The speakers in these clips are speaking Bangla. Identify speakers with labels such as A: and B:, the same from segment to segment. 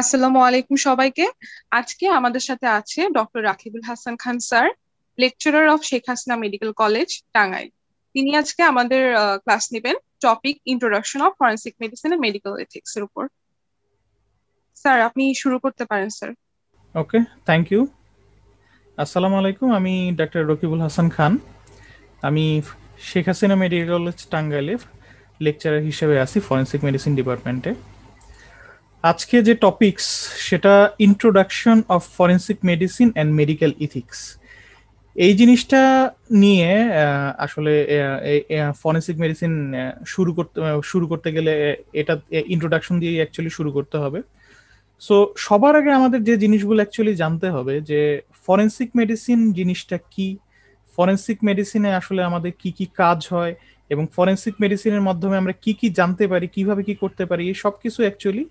A: আসসালামু আলাইকুম সবাইকে আজকে আমাদের সাথে আছে doctor Rakibul Hasan Khan sir lecturer of Sheikh Hasina medical college Tangail তিনি আজকে আমাদের ক্লাস নেবেন topic introduction of forensic medicine and medical ethics এর উপর স্যার আপনি শুরু করতে পারেন স্যার
B: ওকে থ্যাংক ইউ আসসালামু আলাইকুম আমি ডক্টর রকিবুল হাসান খান আমি শেখ হাসিনা মেডিকেল কলেজ টাঙ্গাইলে লেকচারার হিসেবে আছি ফরেন্সিক মেডিসিন ডিপার্টমেন্টে আজকে যে টপিকস সেটা introduction of forensic medicine and medical ethics এই জিনিসটা নিয়ে আসলে ফরেন্সিক মেডিসিন শুরু করতে শুরু করতে গেলে এটা ইন্ট্রোডাকশন দিয়ে অ্যাকচুয়ালি শুরু করতে হবে সো সবার আগে আমাদের যে জিনিসগুলো অ্যাকচুয়ালি জানতে হবে যে ফরেন্সিক মেডিসিন জিনিসটা কি ফরেন্সিক মেডিসিনে আসলে আমাদের কি কি কাজ হয় এবং ফরেন্সিক মেডিসিনের মাধ্যমে আমরা কি কি জানতে পারি কিভাবে কি করতে পারি এই সব কিছু অ্যাকচুয়ালি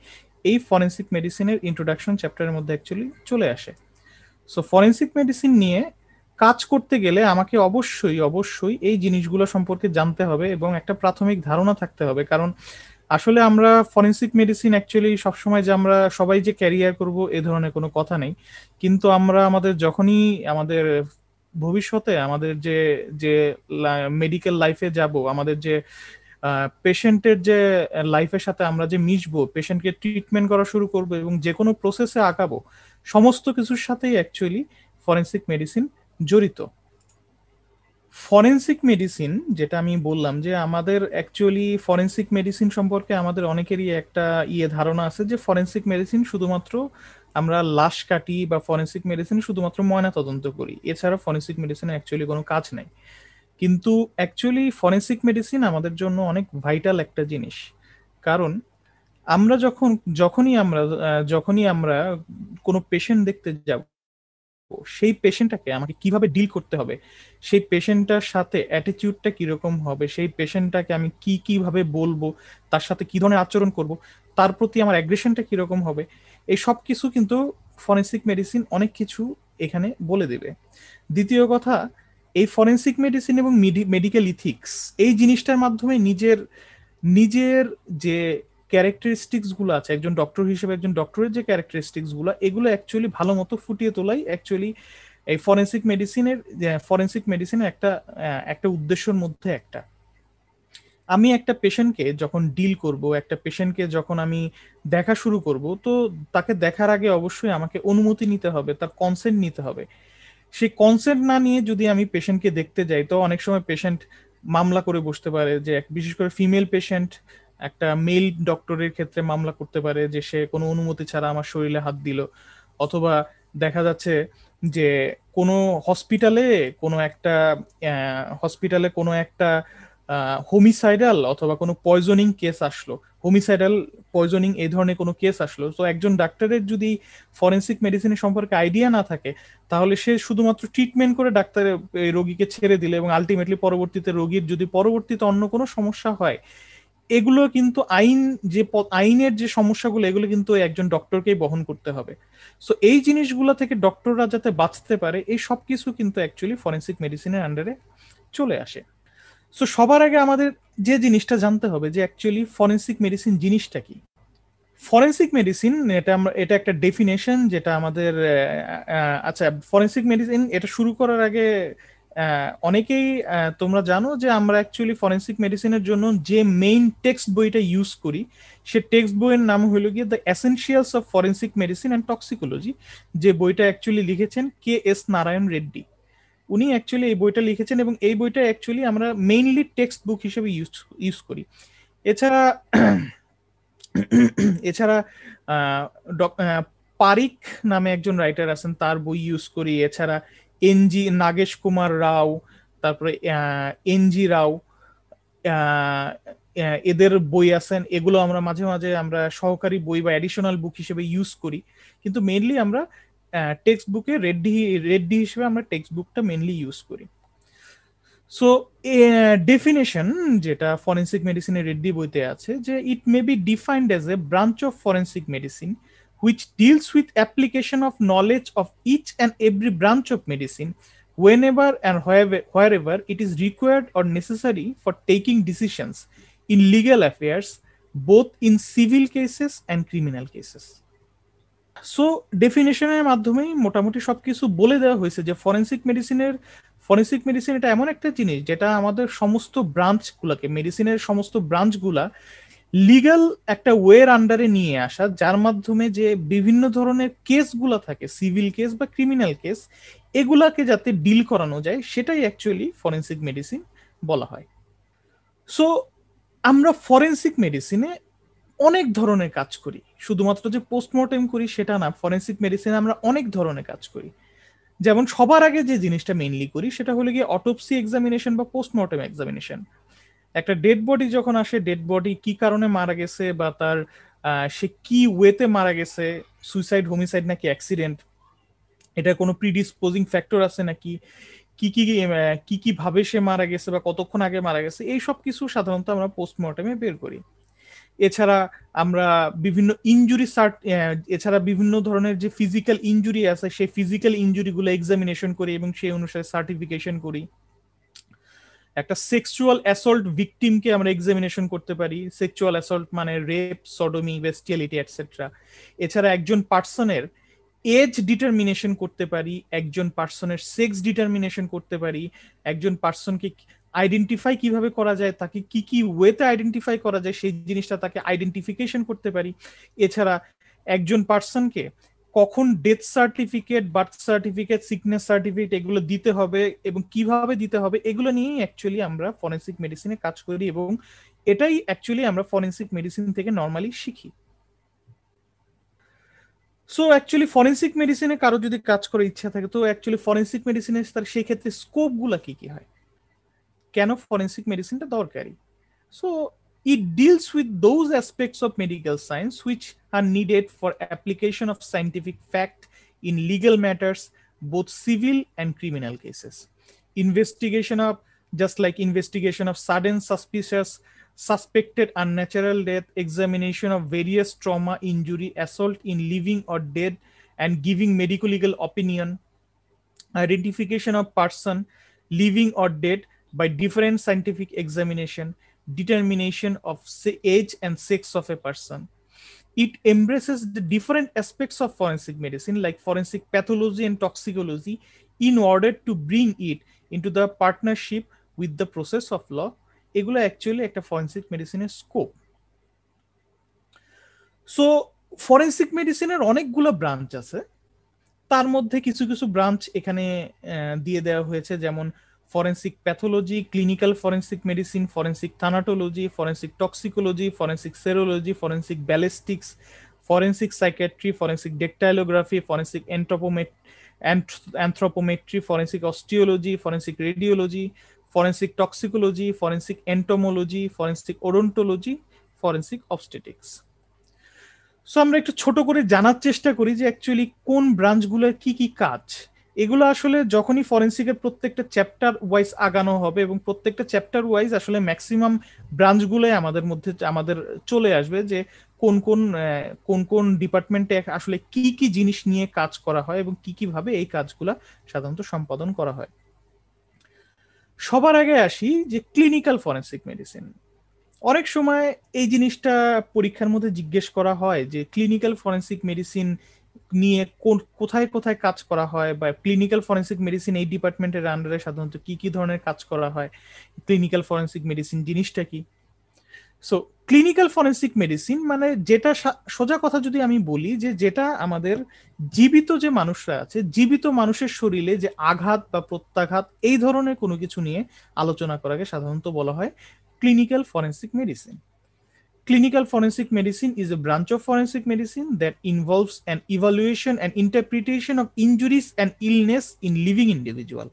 B: এই ফরেন্সিক মেডিসিনের ইন্ট্রোডাকশন চ্যাপ্টারের মধ্যে অ্যাকচুয়ালি চলে আসে সো ফরেন্সিক মেডিসিন নিয়ে কাজ করতে গেলে আমাকে অবশ্যই অবশ্যই এই জিনিসগুলো সম্পর্কে জানতে হবে এবং একটা প্রাথমিক ধারণা থাকতে হবে কারণ আসলে আমরা ফরেন্সিক মেডিসিন অ্যাকচুয়ালি সবসময় যে আমরা সবাই যে ক্যারিয়ার করব এ ধরনের কোনো কথা নেই কিন্তু আমরা আমাদের যখনই আমাদের ভবিষ্যতে আমাদের যে যে মেডিকেল লাইফে যাব আমাদের যে পেশেন্টের যে লাইফের সাথে আমরা যে মিশবো পেশেন্টকে ট্রিটমেন্ট করা শুরু করব এবং যে কোনো প্রসেসে আঁকাবো সমস্ত কিছুর সাথেই অ্যাকচুয়ালি ফরেন্সিক মেডিসিন জড়িত ফরেন্সিক মেডিসিন যেটা আমি বললাম যে আমাদের অ্যাকচুয়ালি ফরেন্সিক মেডিসিন সম্পর্কে আমাদের অনেকেরই একটা ইয়ে ধারণা আছে যে ফরেন্সিক মেডিসিন শুধুমাত্র আমরা লাশ কাটি বা ফরেন্সিক মেডিসিন শুধুমাত্র ময়না তদন্ত করি এছাড়া ফরেন্সিক মেডিসিনে অ্যাকচুয়ালি কোনো কাজ নাই কিন্তু অ্যাকচুয়ালি ফরেন্সিক মেডিসিন আমাদের জন্য অনেক ভাইটাল একটা জিনিস কারণ আমরা যখন যখনই আমরা যখনই আমরা কোনো পেশেন্ট দেখতে যাব সেই পেশেন্টটাকে আমাকে কিভাবে ডিল করতে হবে সেই পেশেন্টটার সাথে অ্যাটিটিউডটা কিরকম হবে সেই পেশেন্টটাকে আমি কি কিভাবে বলবো তার সাথে কি ধরনের আচরণ করব তার প্রতি আমার অ্যাগ্রেশনটা কিরকম হবে এই সব কিছু কিন্তু ফরেন্সিক মেডিসিন অনেক কিছু এখানে বলে দেবে দ্বিতীয় কথা এই ফরেন্সিক মেডিসিন এবং মেডিকেল ইথিক্স এই জিনিসটার মাধ্যমে নিজের নিজের যে ক্যারেক্টারিস্টিক্স গুলো আছে একজন ডক্টর হিসেবে একজন ডক্টরের যে ক্যারেক্টারিস্টিক্স গুলো এগুলো অ্যাকচুয়ালি ভালো মতো ফুটিয়ে তোলাই অ্যাকচুয়ালি এই ফরেন্সিক মেডিসিনের ফরেন্সিক মেডিসিনের একটা একটা উদ্দেশ্যের মধ্যে একটা আমি একটা পেশেন্টকে যখন ডিল করব একটা পেশেন্টকে যখন আমি দেখা শুরু করব তো তাকে দেখার আগে অবশ্যই আমাকে অনুমতি নিতে হবে তার কনসেন্ট নিতে হবে সেই কনসেন্ট না নিয়ে যদি আমি পেশেন্টকে দেখতে যাই তো অনেক সময় পেশেন্ট মামলা করে বসতে পারে যে বিশেষ করে ফিমেল পেশেন্ট একটা মেল ডক্টরের ক্ষেত্রে মামলা করতে পারে যে সে কোনো অনুমতি ছাড়া আমার শরীরে হাত দিল অথবা দেখা যাচ্ছে যে কোনো হসপিটালে কোনো একটা হসপিটালে কোনো একটা হোমিসাইডাল অথবা কোনো পয়জনিং কেস আসলো হোমিসাইডাল পয়জনিং এই ধরনের কোনো কেস আসলো তো একজন ডাক্তারের যদি ফরেন্সিক মেডিসিনের সম্পর্কে আইডিয়া না থাকে তাহলে সে শুধুমাত্র ট্রিটমেন্ট করে ডাক্তারের রোগীকে ছেড়ে দিলে এবং আলটিমেটলি পরবর্তীতে রোগীর যদি পরবর্তীতে অন্য কোনো সমস্যা হয় এগুলো কিন্তু আইন যে আইনের যে সমস্যাগুলো এগুলো কিন্তু একজন ডক্টরকেই বহন করতে হবে সো এই জিনিসগুলো থেকে ডক্টররা যাতে বাঁচতে পারে এই সব কিছু কিন্তু অ্যাকচুয়ালি ফরেন্সিক মেডিসিনের আন্ডারে চলে আসে সো সবার আগে আমাদের যে জিনিসটা জানতে হবে যে অ্যাকচুয়ালি ফরেন্সিক মেডিসিন জিনিসটা কি ফরেন্সিক মেডিসিন এটা আমরা এটা একটা ডেফিনেশন যেটা আমাদের আচ্ছা ফরেন্সিক মেডিসিন এটা শুরু করার আগে অনেকেই তোমরা জানো যে আমরা অ্যাকচুয়ালি ফরেন্সিক মেডিসিনের জন্য যে মেইন টেক্সট বইটা ইউজ করি সে টেক্সট বইয়ের নাম হলো গিয়ে the essentials of forensic medicine and toxicology যে বইটা অ্যাকচুয়ালি লিখেছেন কে এস নারায়ণ রেড্ডি উনি অ্যাকচুয়ালি এই বইটা লিখেছেন এবং এই বইটা অ্যাকচুয়ালি আমরা মেইনলি টেক্সট বুক হিসেবে ইউজ ইউজ করি এছাড়া এছাড়া পারিক নামে একজন রাইটার আছেন তার বই ইউজ করি এছাড়া এনজি নাগেশ কুমার রাও তারপরে এনজি রাও এদের বই আছেন এগুলো আমরা মাঝে মাঝে আমরা সহকারী বই বা অ্যাডিশনাল বুক হিসেবে ইউজ করি কিন্তু মেইনলি আমরা টেক্সট বুকে রেড্ডি রেড্ডি হিসেবে আমরা টেক্সট মেনলি ইউজ করি সো ডেফিনেশন যেটা ফরেন্সিক মেডিসিনের রেড্ডি বইতে আছে যে it may be defined as a branch of forensic medicine which deals with application of knowledge of each and every branch of medicine whenever and it is required or for taking decisions in legal affairs both in civil cases and criminal cases so ডেফিনেশনের মাধ্যমেই মোটামুটি সবকিছু বলে দেওয়া হয়েছে যে ফরেন্সিক মেডিসিনের ফরেন্সিক মেডিসিন এটা এমন একটা জিনিস যেটা আমাদের সমস্ত ব্রাঞ্চগুলোকে মেডিসিনের সমস্ত ব্রাঞ্চগুলা লিগাল একটা ওয়ের আন্ডারে নিয়ে আসা যার মাধ্যমে যে বিভিন্ন ধরনের কেসগুলো থাকে সিভিল কেস বা ক্রিমিনাল কেস এগুলাকে যাতে ডিল করানো যায় সেটাই অ্যাকচুয়ালি ফরেন্সিক মেডিসিন বলা হয় সো আমরা ফরেন্সিক মেডিসিনে অনেক ধরনের কাজ করি শুধুমাত্র যে পোস্টমর্টেম করি সেটা না ফরেন্সিক মেডিসিন আমরা অনেক ধরনের কাজ করি যেমন সবার আগে যে জিনিসটা মেনলি করি সেটা হলো গিয়ে অটোপসি এক্সামিনেশন বা পোস্টমর্টেম এক্সামিনেশন একটা ডেড বডি যখন আসে ডেড বডি কি কারণে মারা গেছে বা তার সে কি ওয়েতে মারা গেছে সুইসাইড হোমিসাইড নাকি অ্যাক্সিডেন্ট এটা কোনো প্রিডিসপোজিং ফ্যাক্টর আছে নাকি কি কি কি কি ভাবে সে মারা গেছে বা কতক্ষণ আগে মারা গেছে এই সব কিছু সাধারণত আমরা পোস্টমর্টেমে বের করি এছাড়া আমরা বিভিন্ন ইঞ্জুরি সার্ট এছাড়া বিভিন্ন ধরনের যে ফিজিক্যাল ইঞ্জুরি আছে সেই ফিজিক্যাল ইঞ্জুরিগুলো এক্সামিনেশন করি এবং সেই অনুসারে সার্টিফিকেশন করি একটা সেক্সুয়াল অ্যাসল্ট ভিকটিমকে আমরা এক্সামিনেশন করতে পারি সেক্সুয়াল অ্যাসল্ট মানে রেপ সডোমি বেস্টিয়ালিটি এটসেট্রা এছাড়া একজন পার্সনের এজ ডিটারমিনেশন করতে পারি একজন পার্সনের সেক্স ডিটারমিনেশন করতে পারি একজন পার্সনকে আইডেন্টিফাই কিভাবে করা যায় তাকে কি কি ওয়েতে আইডেন্টিফাই করা যায় সেই জিনিসটা তাকে আইডেন্টিফিকেশন করতে পারি এছাড়া একজন পার্সনকে কখন death certificate birth certificate sickness certificate এগুলো দিতে হবে এবং কিভাবে দিতে হবে এগুলো নিয়েই অ্যাকচুয়ালি আমরা ফরেন্সিক মেডিসিনে কাজ করি এবং এটাই অ্যাকচুয়ালি আমরা ফরেন্সিক মেডিসিন থেকে নর্মালি শিখি সো অ্যাকচুয়ালি ফরেন্সিক মেডিসিনে কারো যদি কাজ করার ইচ্ছা থাকে তো অ্যাকচুয়ালি ফরেন্সিক মেডিসিনে তার সেই ক্ষেত্রে স্কোপগুলো কি কি হয় কেন ফরেন্সিক মেডিসিনটা দরকারি so it deals with those aspects of medical science which are needed for application of scientific fact in legal matters both civil and criminal cases investigation of just like investigation of sudden suspicious suspected unnatural death examination of various trauma injury assault in living or dead and giving medical legal opinion identification of person living or dead by different scientific examination determination of age and sex of a person it embraces the different aspects of forensic medicine like forensic pathology and toxicology in order to bring it into the partnership with the process of law এগুলো অ্যাকচুয়ালি একটা ফরেন্সিক মেডিসিনের স্কোপ সো ফরেন্সিক মেডিসিনের অনেকগুলো ব্রাঞ্চ আছে তার মধ্যে কিছু কিছু ব্রাঞ্চ এখানে দিয়ে দেওয়া হয়েছে যেমন forensic pathology clinical forensic medicine forensic thanatology forensic toxicology forensic serology forensic ballistics forensic psychiatry forensic dactylography forensic anthropomet anthropometry forensic osteology forensic radiology forensic toxicology forensic entomology forensic odontology forensic obstetrics so আমরা একটু ছোট করে জানার চেষ্টা করি যে অ্যাকচুয়ালি কোন ব্রাঞ্চগুলোর কি কি কাজ এগুলো আসলে যখনই ফরেন্সিকের প্রত্যেকটা চ্যাপ্টার ওয়াইজ আগানো হবে এবং প্রত্যেকটা চ্যাপ্টার ওয়াইজ আসলে ম্যাক্সিমাম গুলোই আমাদের মধ্যে আমাদের চলে আসবে যে কোন কোন কোন কোন ডিপার্টমেন্টে আসলে কি কি জিনিস নিয়ে কাজ করা হয় এবং কি কিভাবে এই কাজগুলা সাধারণত সম্পাদন করা হয় সবার আগে আসি যে ক্লিনিক্যাল ফরেন্সিক মেডিসিন অনেক সময় এই জিনিসটা পরীক্ষার মধ্যে জিজ্ঞেস করা হয় যে ক্লিনিক্যাল ফরেন্সিক মেডিসিন নিয়ে কোন কোথায় কোথায় কাজ করা হয় বা ক্লিনিক্যাল ফরেন্সিক মেডিসিন এই ডিপার্টমেন্টের আন্ডারে সাধারণত কি কি ধরনের কাজ করা হয় ক্লিনিক্যাল ফরেন্সিক মেডিসিন জিনিসটা কি সো ক্লিনিক্যাল ফরেন্সিক মেডিসিন মানে যেটা সোজা কথা যদি আমি বলি যে যেটা আমাদের জীবিত যে মানুষরা আছে জীবিত মানুষের শরীরে যে আঘাত বা প্রত্যাঘাত এই ধরনের কোনো কিছু নিয়ে আলোচনা করাকে সাধারণত বলা হয় clinical forensic medicine Clinical forensic medicine is a branch of forensic medicine that involves an evaluation and interpretation of injuries and illness in living individual.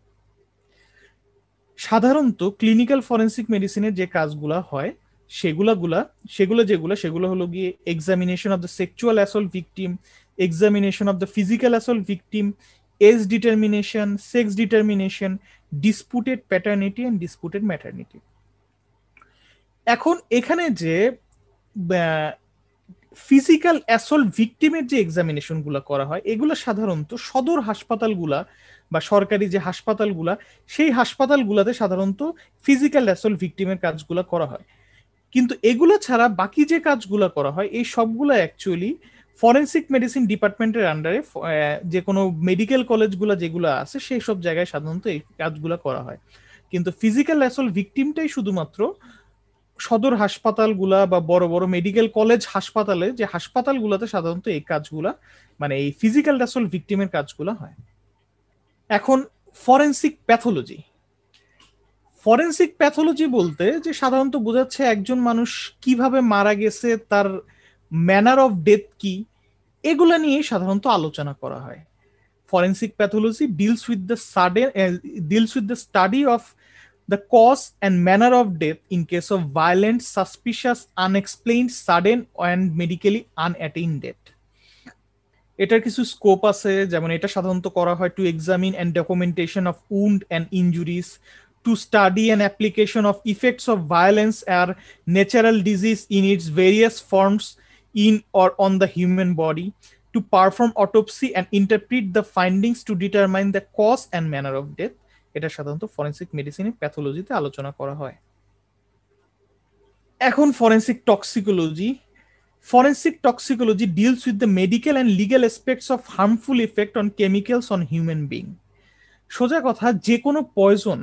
B: সাধারণত ক্লিনিক্যাল ফরেন্সিক মেডিসিনের যে কাজগুলা হয় সেগুলাগুলা সেগুলো যেগুলো সেগুলো হলো গিয়ে examination of the sexual assault victim examination of the physical assault victim age determination sex determination disputed paternity and disputed maternity এখন এখানে যে ফিজিক্যাল অ্যাসল্ট ভিকটিমের যে এক্সামিনেশনগুলো করা হয় এগুলো সাধারণত সদর হাসপাতালগুলা বা সরকারি যে হাসপাতালগুলা সেই হাসপাতালগুলাতে সাধারণত ফিজিক্যাল অ্যাসল্ট ভিকটিমের কাজগুলো করা হয় কিন্তু এগুলো ছাড়া বাকি যে কাজগুলো করা হয় এই সবগুলো অ্যাকচুয়ালি ফরেন্সিক মেডিসিন ডিপার্টমেন্টের আন্ডারে যে কোনো মেডিকেল কলেজগুলো যেগুলো আছে সেই সব জায়গায় সাধারণত এই কাজগুলো করা হয় কিন্তু ফিজিক্যাল অ্যাসল ভিকটিমটাই শুধুমাত্র সদর হাসপাতালগুলা বা বড় বড় মেডিকেল কলেজ হাসপাতালে যে হাসপাতালগুলোতে সাধারণত এই কাজগুলা মানে এই ফিজিক্যাল ড্যাসল ভিকটিমের কাজগুলা হয় এখন ফরেন্সিক প্যাথোলজি ফরেন্সিক প্যাথোলজি বলতে যে সাধারণত বোঝাচ্ছে একজন মানুষ কিভাবে মারা গেছে তার ম্যানার অফ ডেথ কি এগুলো নিয়ে সাধারণত আলোচনা করা হয় forensic pathology deals with the sudden deals with the study of the cause and manner of death in case of violent, suspicious, unexplained, sudden and medically death. এটার কিছু স্কোপ আছে যেমন এটা সাধারণত করা হয় to examine and documentation of wound and injuries to study and application of effects of violence or natural disease in its various forms in or on the human body to perform autopsy and interpret the findings to determine the cause and manner of death এটা সাধারণত ফরেন্সিক মেডিসিনে প্যাথোলজিতে আলোচনা করা হয় এখন forensic toxicology forensic toxicology deals with the medical and legal aspects of harmful effect on chemicals on human being সোজা কথা যে কোনো পয়জন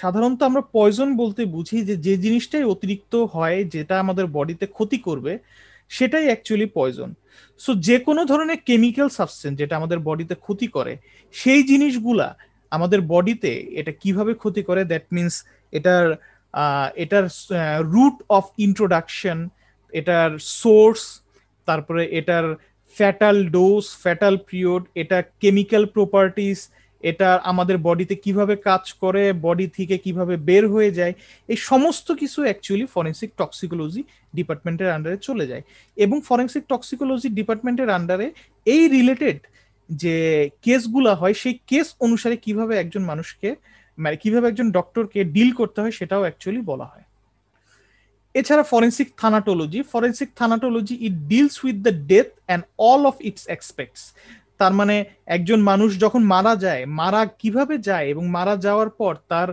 B: সাধারণত আমরা পয়জন বলতে বুঝি যে যে জিনিসটাই অতিরিক্ত হয় যেটা আমাদের বডিতে ক্ষতি করবে সেটাই অ্যাকচুয়ালি পয়জন সো যে কোনো ধরনের কেমিক্যাল সাবস্টেন্স যেটা আমাদের বডিতে ক্ষতি করে সেই জিনিসগুলা আমাদের বডিতে এটা কিভাবে ক্ষতি করে দ্যাট মিনস এটার এটার রুট অফ ইন্ট্রোডাকশন এটার সোর্স তারপরে এটার ফ্যাটাল ডোজ ফ্যাটাল পিরিয়ড এটা কেমিক্যাল প্রপার্টিস এটা আমাদের বডিতে কিভাবে কাজ করে বডি থেকে কিভাবে বের হয়ে যায় এই সমস্ত কিছু অ্যাকচুয়ালি ফরেন্সিক টক্সিকোলজি ডিপার্টমেন্টের আন্ডারে চলে যায় এবং ফরেন্সিক টক্সিকোলজি ডিপার্টমেন্টের আন্ডারে এই রিলেটেড যে কেসগুলো হয় সেই কেস অনুসারে কিভাবে একজন মানুষকে মানে কিভাবে একজন ডক্টরকে ডিল করতে হয় সেটাও অ্যাকচুয়ালি বলা হয় এছাড়া forensic thanatology forensic thanatology it deals with the death and all of its aspects তার মানে একজন মানুষ যখন মারা যায় মারা কিভাবে যায় এবং মারা যাওয়ার পর তার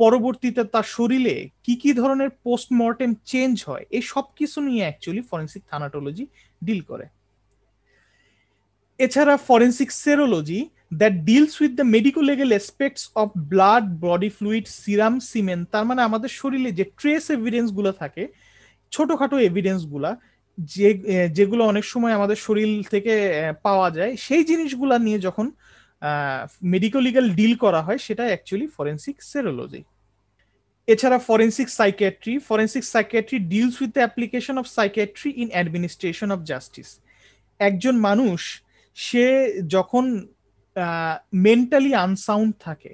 B: পরবর্তীতে তার শরীরে কি কি ধরনের পোস্টমর্টেম চেঞ্জ হয় এই সব কিছু নিয়ে অ্যাকচুয়ালি ফরেন্সিক থানাটোলজি ডিল করে এছাড়া forensic serology that deals with the medico legal aspects of blood body fluid serum semen তার মানে আমাদের শরীরে যে ট্রেস এভিডেন্সগুলো থাকে ছোটোখাটো এভিডেন্সগুলা যে যেগুলো অনেক সময় আমাদের শরীর থেকে পাওয়া যায় সেই জিনিসগুলা নিয়ে যখন মেডিকো লিগাল ডিল করা হয় সেটা অ্যাকচুয়ালি ফরেন্সিক সেরোলজি এছাড়া forensic psychiatry forensic psychiatry deals with the application of psychiatry in administration of justice একজন মানুষ সে যখন মেন্টালি আনসাউন্ড থাকে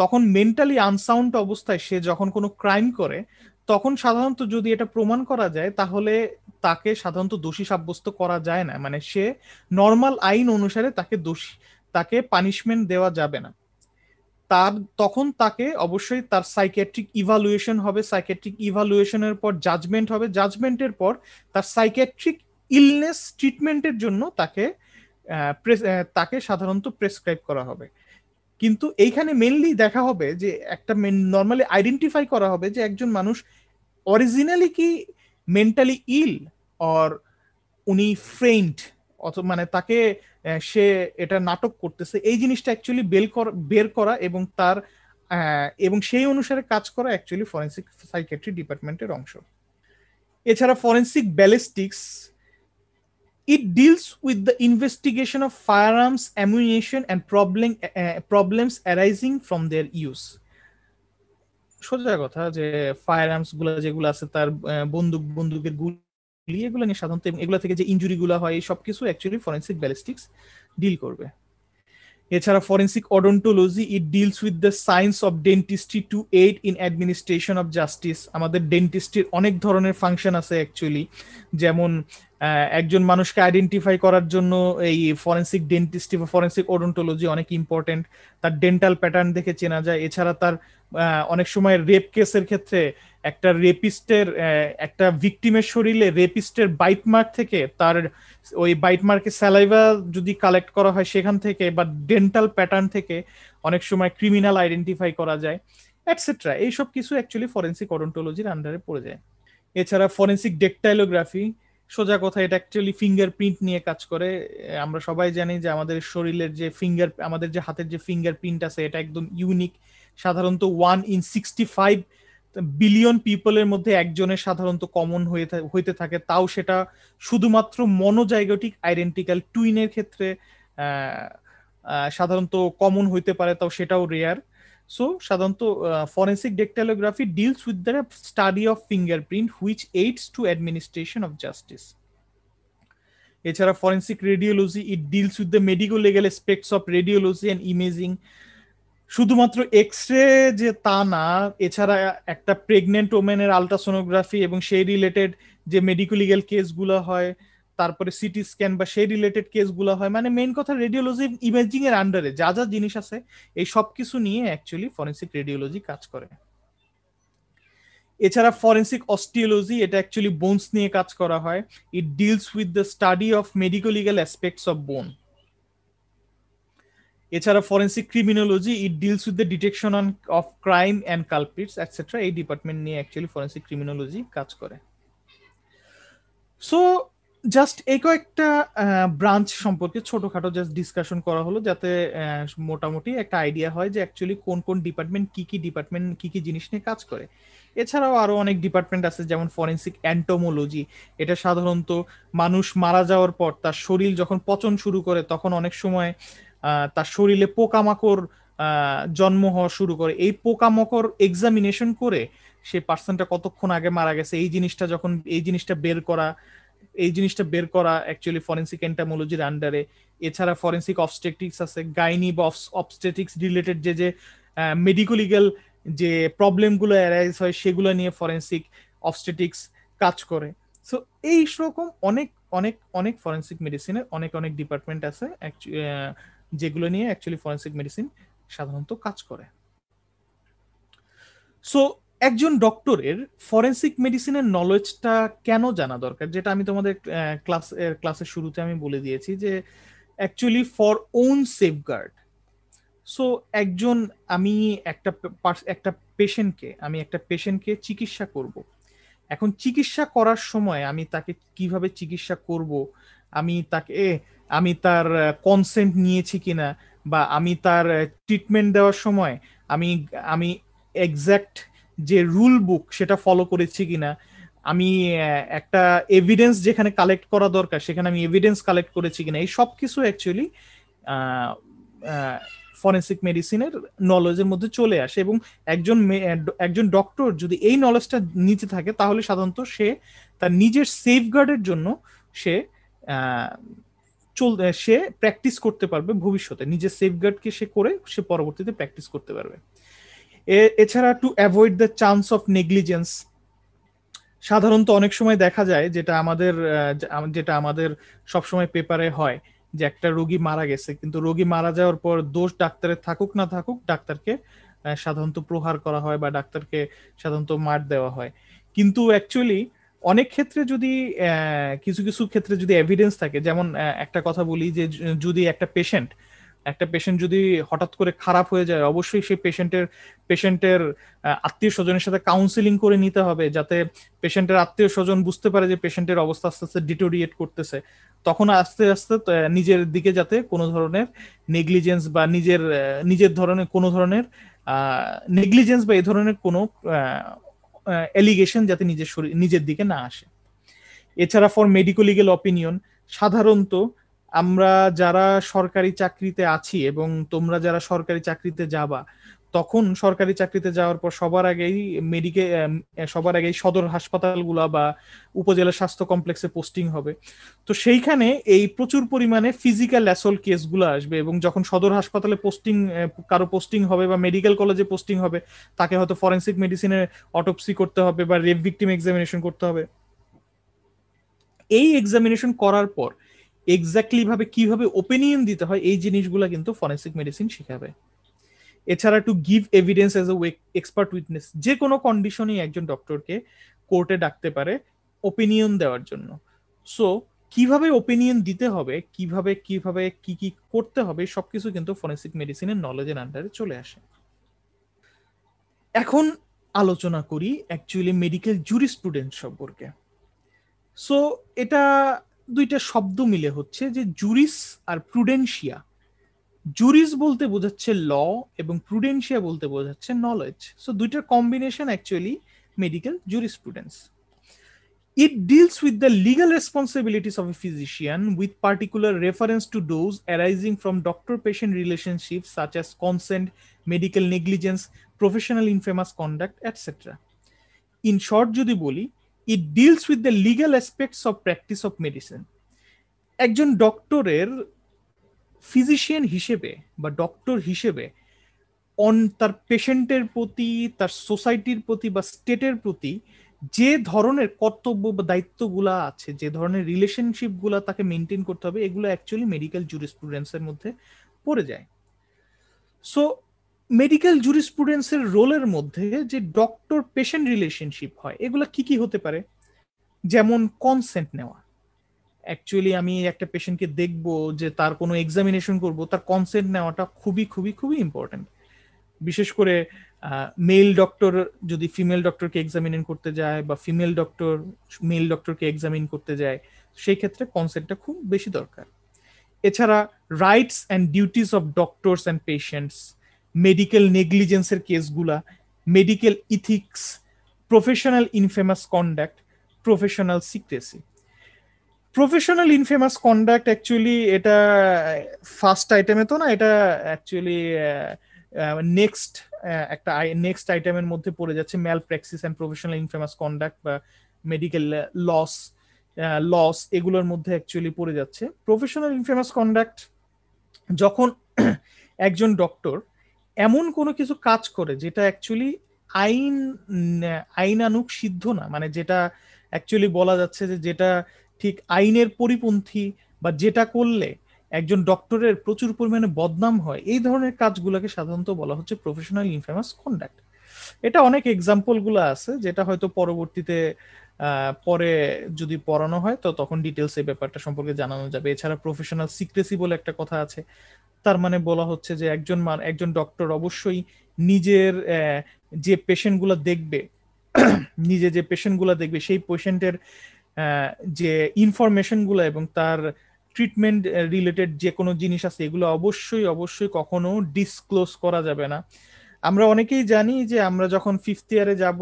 B: তখন মেন্টালি আনসাউন্ড অবস্থায় সে যখন কোনো ক্রাইম করে তখন সাধারণত যদি এটা প্রমাণ করা যায় তাহলে তাকে সাধারণত দোষী সাব্যস্ত করা যায় না মানে সে নর্মাল আইন অনুসারে তাকে দোষী তাকে পানিশমেন্ট দেওয়া যাবে না তার তখন তাকে অবশ্যই তার সাইকেট্রিক ইভালুয়েশন হবে সাইকেট্রিক ইভালুয়েশনের পর জাজমেন্ট হবে জাজমেন্টের পর তার সাইকেট্রিক ইলনেস ট্রিটমেন্টের জন্য তাকে তাকে সাধারণত প্রেসক্রাইব করা হবে কিন্তু এইখানে মেনলি দেখা হবে যে একটা নর্মালি আইডেন্টিফাই করা হবে যে একজন মানুষ অরিজিনালি কি মেন্টালি ইল অর উনি ফ্রেন্ড অত মানে তাকে সে এটা নাটক করতেছে এই জিনিসটা অ্যাকচুয়ালি বেল বের করা এবং তার এবং সেই অনুসারে কাজ করা অ্যাকচুয়ালি ফরেন্সিক সাইকেট্রি ডিপার্টমেন্টের অংশ এছাড়া forensic ballistics It deals with the investigation of firearms, ammunition, and problem, uh, problems arising from their use. সোজা কথা যে ফায়ারআর্মস গুলো যেগুলো আছে তার বন্দুক বন্দুকের গুলি এগুলো নিয়ে সাধারণত এগুলো থেকে যে ইঞ্জুরি গুলো হয় সবকিছু অ্যাকচুয়ালি ফরেন্সিক ব্যালিস্টিক্স ডিল করবে এছাড়া forensic odontology it deals with the science of dentistry to aid in administration of justice আমাদের ডেন্টিস্ট্রির অনেক ধরনের ফাংশন আছে অ্যাকচুয়ালি যেমন একজন মানুষকে আইডেন্টিফাই করার জন্য এই ফরেন্সিক ডেন্টিস্ট্রি বা ফরেন্সিক অডন্টোলজি অনেক ইম্পর্টেন্ট তার ডেন্টাল প্যাটার্ন দেখে চেনা যায় এছাড়া তার অনেক সময় রেপ কেসের ক্ষেত্রে একটা রেপিস্টের একটা ভিকটিমের শরীরে রেপিস্টের বাইট মার্ক থেকে তার ওই বাইট মার্কের স্যালাইভা যদি কালেক্ট করা হয় সেখান থেকে বা ডেন্টাল প্যাটার্ন থেকে অনেক সময় ক্রিমিনাল আইডেন্টিফাই করা যায় অ্যাটসেট্রা এইসব কিছু অ্যাকচুয়ালি ফরেন্সিক অডন্টোলজির আন্ডারে পড়ে যায় এছাড়া ফরেন্সিক ডেকটাইলোগ্রাফি সোজা কথা এটা অ্যাকচুয়ালি ফিঙ্গার প্রিন্ট নিয়ে কাজ করে আমরা সবাই জানি যে আমাদের শরীরের যে ফিঙ্গার আমাদের যে হাতের যে ফিঙ্গার প্রিন্ট আছে এটা একদম ইউনিক সাধারণত one in sixty five billion পিপলের মধ্যে একজনের সাধারণত কমন হয়ে হইতে থাকে তাও সেটা শুধুমাত্র মনোজাইগোটিক আইডেন্টিক্যাল টুইনের ক্ষেত্রে সাধারণত কমন হইতে পারে তাও সেটাও রেয়ার সো সাধারণত forensic dactylography deals with the study of fingerprint which aids to administration of justice এছাড়া forensic radiology it deals with the medico legal aspects of radiology and imaging শুধুমাত্র এক্স রে যে তা না এছাড়া একটা প্রেগনেন্ট ওমেনের আলট্রাসোনোগ্রাফি এবং সেই রিলেটেড যে মেডিকোলিগ্যাল কেসগুলো হয় তারপরে সিটি স্ক্যান বা সেই রিলেটেড কেসগুলো হয় মানে মেন কথা রেডিওলজি ইমেজিং এর আন্ডারে যা যা জিনিস আছে এই সব কিছু নিয়ে অ্যাকচুয়ালি ফরেন্সিক রেডিওলজি কাজ করে এছাড়া ফরেন্সিক অস্টিওলজি এটা অ্যাকচুয়ালি বোনস নিয়ে কাজ করা হয় it deals with the study of medicolegal aspects of bone এছাড়া forensic criminology it deals with the detection on of crime and culprits etcetera এই ডিপার্টমেন্ট নিয়ে অ্যাকচুয়ালি ফরেন্সিক ক্রিমিনোলজি কাজ করে সো জাস্ট এই কয়েকটা ব্রাঞ্চ সম্পর্কে ছোটখাটো জাস্ট ডিসকাশন করা হলো যাতে মোটামুটি একটা আইডিয়া হয় যে অ্যাকচুয়ালি কোন কোন ডিপার্টমেন্ট কি কি ডিপার্টমেন্ট কি কি জিনিস নিয়ে কাজ করে এছাড়াও আরও অনেক ডিপার্টমেন্ট আছে যেমন ফরেন্সিক অ্যান্টোমোলজি এটা সাধারণত মানুষ মারা যাওয়ার পর তার শরীর যখন পচন শুরু করে তখন অনেক সময় তার শরীরে পোকামাকড় জন্ম হওয়া শুরু করে এই পোকামাকড় এক্সামিনেশন করে সে পার্সনটা কতক্ষণ আগে মারা গেছে এই জিনিসটা যখন এই জিনিসটা বের করা এই জিনিসটা বের করা অ্যাকচুয়ালি ফরেন্সিক এন্টামোলজির আন্ডারে এছাড়া ফরেন্সিক অবস্টেটিক্স আছে গাইনি বা অবস্টেটিক্স রিলেটেড যে যে মেডিকোলিক্যাল যে প্রবলেমগুলো অ্যারাইজ হয় সেগুলো নিয়ে ফরেন্সিক অবস্টেটিক্স কাজ করে সো এই রকম অনেক অনেক অনেক ফরেন্সিক মেডিসিনের অনেক অনেক ডিপার্টমেন্ট আছে যেগুলো নিয়ে অ্যাকচুয়ালি ফরেন্সিক মেডিসিন সাধারণত কাজ করে সো একজন ডক্টরের ফরেন্সিক মেডিসিনের নলেজটা কেন জানা দরকার যেটা আমি তোমাদের ক্লাস ক্লাসের শুরুতে আমি বলে দিয়েছি যে actually for own safeguard so একজন আমি একটা একটা পেশেন্টকে আমি একটা পেশেন্টকে চিকিৎসা করব এখন চিকিৎসা করার সময় আমি তাকে কিভাবে চিকিৎসা করব আমি তাকে আমি তার কনসেন্ট নিয়েছি কিনা বা আমি তার ট্রিটমেন্ট দেওয়ার সময় আমি আমি এক্স্যাক্ট যে রুল বুক সেটা ফলো করেছি কিনা আমি একটা এভিডেন্স যেখানে কালেক্ট করা দরকার সেখানে আমি এভিডেন্স কালেক্ট করেছি কিনা এই সব কিছু অ্যাকচুয়ালি ফরেন্সিক মেডিসিনের নলেজের মধ্যে চলে আসে এবং একজন একজন ডক্টর যদি এই নলেজটা নিতে থাকে তাহলে সাধারণত সে তার নিজের সেফগার্ডের জন্য সে চল সে প্র্যাকটিস করতে পারবে ভবিষ্যতে নিজের সেফগার্ডকে সে করে সে পরবর্তীতে প্র্যাকটিস করতে পারবে এছাড়া to avoid the chance of negligence সাধারণত অনেক সময় দেখা যায় যেটা আমাদের যেটা আমাদের সবসময় পেপারে হয় যে একটা রোগী মারা গেছে কিন্তু রোগী মারা যাওয়ার পর দোষ ডাক্তারের থাকুক না থাকুক ডাক্তারকে সাধারণত প্রহার করা হয় বা ডাক্তারকে সাধারণত মার দেওয়া হয় কিন্তু অ্যাকচুয়ালি অনেক ক্ষেত্রে যদি কিছু কিছু ক্ষেত্রে যদি এভিডেন্স থাকে যেমন একটা কথা বলি যে যদি একটা পেশেন্ট একটা পেশেন্ট যদি হঠাৎ করে খারাপ হয়ে যায় অবশ্যই সেই পেশেন্টের পেশেন্টের আত্মীয় স্বজনের সাথে কাউন্সিলিং করে নিতে হবে যাতে পেশেন্টের আত্মীয় স্বজন বুঝতে পারে যে পেশেন্টের অবস্থা আস্তে আস্তে ডিটোরিয়েট করতেছে তখন আস্তে আস্তে নিজের দিকে যাতে কোনো ধরনের নেগলিজেন্স বা নিজের নিজের ধরনের কোনো ধরনের নেগলিজেন্স বা এই ধরনের কোনো এলিগেশন যাতে নিজের শরীর নিজের দিকে না আসে এছাড়া ফর মেডিকো লিগেল অপিনিয়ন সাধারণত আমরা যারা সরকারি চাকরিতে আছি এবং তোমরা যারা সরকারি চাকরিতে যাবা তখন সরকারি চাকরিতে যাওয়ার পর সবার আগেই মেডিকে সবার আগেই সদর হাসপাতালগুলা বা উপজেলা স্বাস্থ্য কমপ্লেক্সে পোস্টিং হবে তো সেইখানে এই প্রচুর পরিমাণে ফিজিক্যাল অ্যাসল কেসগুলো আসবে এবং যখন সদর হাসপাতালে পোস্টিং কারো পোস্টিং হবে বা মেডিকেল কলেজে পোস্টিং হবে তাকে হয়তো ফরেন্সিক মেডিসিনে অটোপসি করতে হবে বা রেপ ভিকটিম এক্সামিনেশন করতে হবে এই এক্সামিনেশন করার পর এক্স্যাক্টলি ভাবে কিভাবে ওপিনিয়ন দিতে হয় এই জিনিসগুলো কিন্তু ফরেন্সিক মেডিসিন শিখাবে এছাড়া to give evidence as a expert witness যে কোনো কন্ডিশনেই একজন ডক্টরকে কোর্টে ডাকতে পারে ওপিনিয়ন দেওয়ার জন্য সো কিভাবে ওপিনিয়ন দিতে হবে কিভাবে কিভাবে কি কি করতে হবে সবকিছু কিন্তু ফরেন্সিক মেডিসিনের নলেজের আন্ডারে চলে আসে এখন আলোচনা করি অ্যাকচুয়ালি মেডিকেল স্টুডেন্ট সম্পর্কে সো এটা দুইটা শব্দ মিলে হচ্ছে যে জুরিস আর প্রুডেন্সিয়া জুরিস বলতে বোঝাচ্ছে ল এবং প্রুডেন্সিয়া বলতে বোঝাচ্ছে নলেজ সো দুইটার combination actually medical jurisprudence it deals with the legal responsibilities of a physician with particular reference to those arising from doctor patient relationship such as consent medical negligence professional infamous conduct etcetera in short যদি বলি it deals with the legal aspects of practice of medicine একজন ডক্টরের ফিজিশিয়ান হিসেবে বা ডক্টর হিসেবে অন তার পেশেন্টের প্রতি তার সোসাইটির প্রতি বা স্টেটের প্রতি যে ধরনের কর্তব্য বা দায়িত্বগুলা আছে যে ধরনের রিলেশনশিপগুলা তাকে মেনটেন করতে হবে এগুলো অ্যাকচুয়ালি মেডিকেল স্টুডেন্টসের মধ্যে পড়ে যায় সো মেডিকেল স্টুডেন্টসের রোলের মধ্যে যে ডক্টর পেশেন্ট রিলেশনশিপ হয় এগুলো কি কি হতে পারে যেমন কনসেন্ট নেওয়া অ্যাকচুয়ালি আমি একটা পেশেন্টকে দেখব যে তার কোনো এক্সামিনেশন করব তার কনসেন্ট নেওয়াটা খুবই খুবই খুবই ইম্পর্টেন্ট বিশেষ করে মেল ডক্টর যদি ফিমেল ডক্টরকে এক্সামিন করতে যায় বা ফিমেল ডক্টর মেল ডক্টরকে এক্সামিন করতে যায় সেই ক্ষেত্রে কনসেপ্টটা খুব বেশি দরকার এছাড়া rights and duties of doctors and patients medical নেগলিজেন্সের কেসগুলা medical ethics professional infamous conduct professional secrecy professional infamous conduct actually এটা ফার্স্ট uh, আইটেমে তো না এটা অ্যাকচুয়ালি নেক্সট uh, uh, একটা নেক্সট আইটেমের মধ্যে পড়ে যাচ্ছে malpraxis and professional infamous conduct বা মেডিকেল লস লস এগুলোর মধ্যে অ্যাকচুয়ালি পড়ে যাচ্ছে প্রফেশনাল ইনফেমাস কন্ডাক্ট যখন একজন ডক্টর এমন কোনো কিছু কাজ করে যেটা অ্যাকচুয়ালি আইন আইনানুক সিদ্ধ না মানে যেটা অ্যাকচুয়ালি বলা যাচ্ছে যে যেটা ঠিক আইনের পরিপন্থী বা যেটা করলে একজন ডক্টরের প্রচুর পরিমাণে বদনাম হয় এই ধরনের কাজগুলোকে সাধারণত বলা হচ্ছে প্রফেশনাল ইনফেমাস কন্ডাক্ট এটা অনেক এক্সাম্পল গুলো আছে যেটা হয়তো পরবর্তীতে পরে যদি পড়ানো হয় তো তখন ডিটেলস এই ব্যাপারটা সম্পর্কে জানানো যাবে এছাড়া প্রফেশনাল সিক্রেসি বলে একটা কথা আছে তার মানে বলা হচ্ছে যে একজন একজন ডক্টর অবশ্যই নিজের যে পেশেন্টগুলো দেখবে নিজে যে পেশেন্টগুলো দেখবে সেই পেশেন্টের যে ইনফরমেশনগুলো এবং তার ট্রিটমেন্ট রিলেটেড যে কোনো জিনিস আছে এগুলো অবশ্যই অবশ্যই কখনো ডিসক্লোজ করা যাবে না আমরা অনেকেই জানি যে আমরা যখন ফিফথ ইয়ারে যাব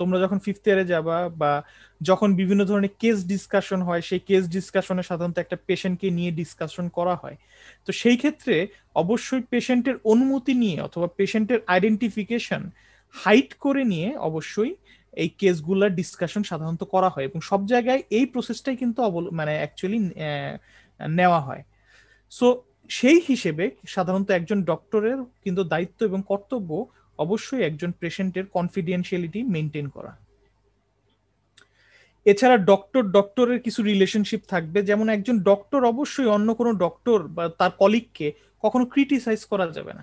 B: তোমরা যখন ফিফথ ইয়ারে যাবা বা যখন বিভিন্ন ধরনের কেস ডিসকাশন হয় সেই কেস ডিসকাশনে সাধারণত একটা পেশেন্টকে নিয়ে ডিসকাশন করা হয় তো সেই ক্ষেত্রে অবশ্যই পেশেন্টের অনুমতি নিয়ে অথবা পেশেন্টের আইডেন্টিফিকেশন হাইট করে নিয়ে অবশ্যই এই কেসগুলোর ডিসকাশন সাধারণত করা হয় এবং সব জায়গায় এই প্রসেসটাই কিন্তু মানে অ্যাকচুয়ালি নেওয়া হয় সো সেই হিসেবে সাধারণত একজন ডক্টরের কিন্তু দায়িত্ব এবং কর্তব্য অবশ্যই একজন পেশেন্টের কনফিডেন্সিয়ালিটি মেনটেন করা এছাড়া ডক্টর ডক্টরের কিছু রিলেশনশিপ থাকবে যেমন একজন ডক্টর অবশ্যই অন্য কোনো ডক্টর বা তার কলিগকে কখনো ক্রিটিসাইজ করা যাবে না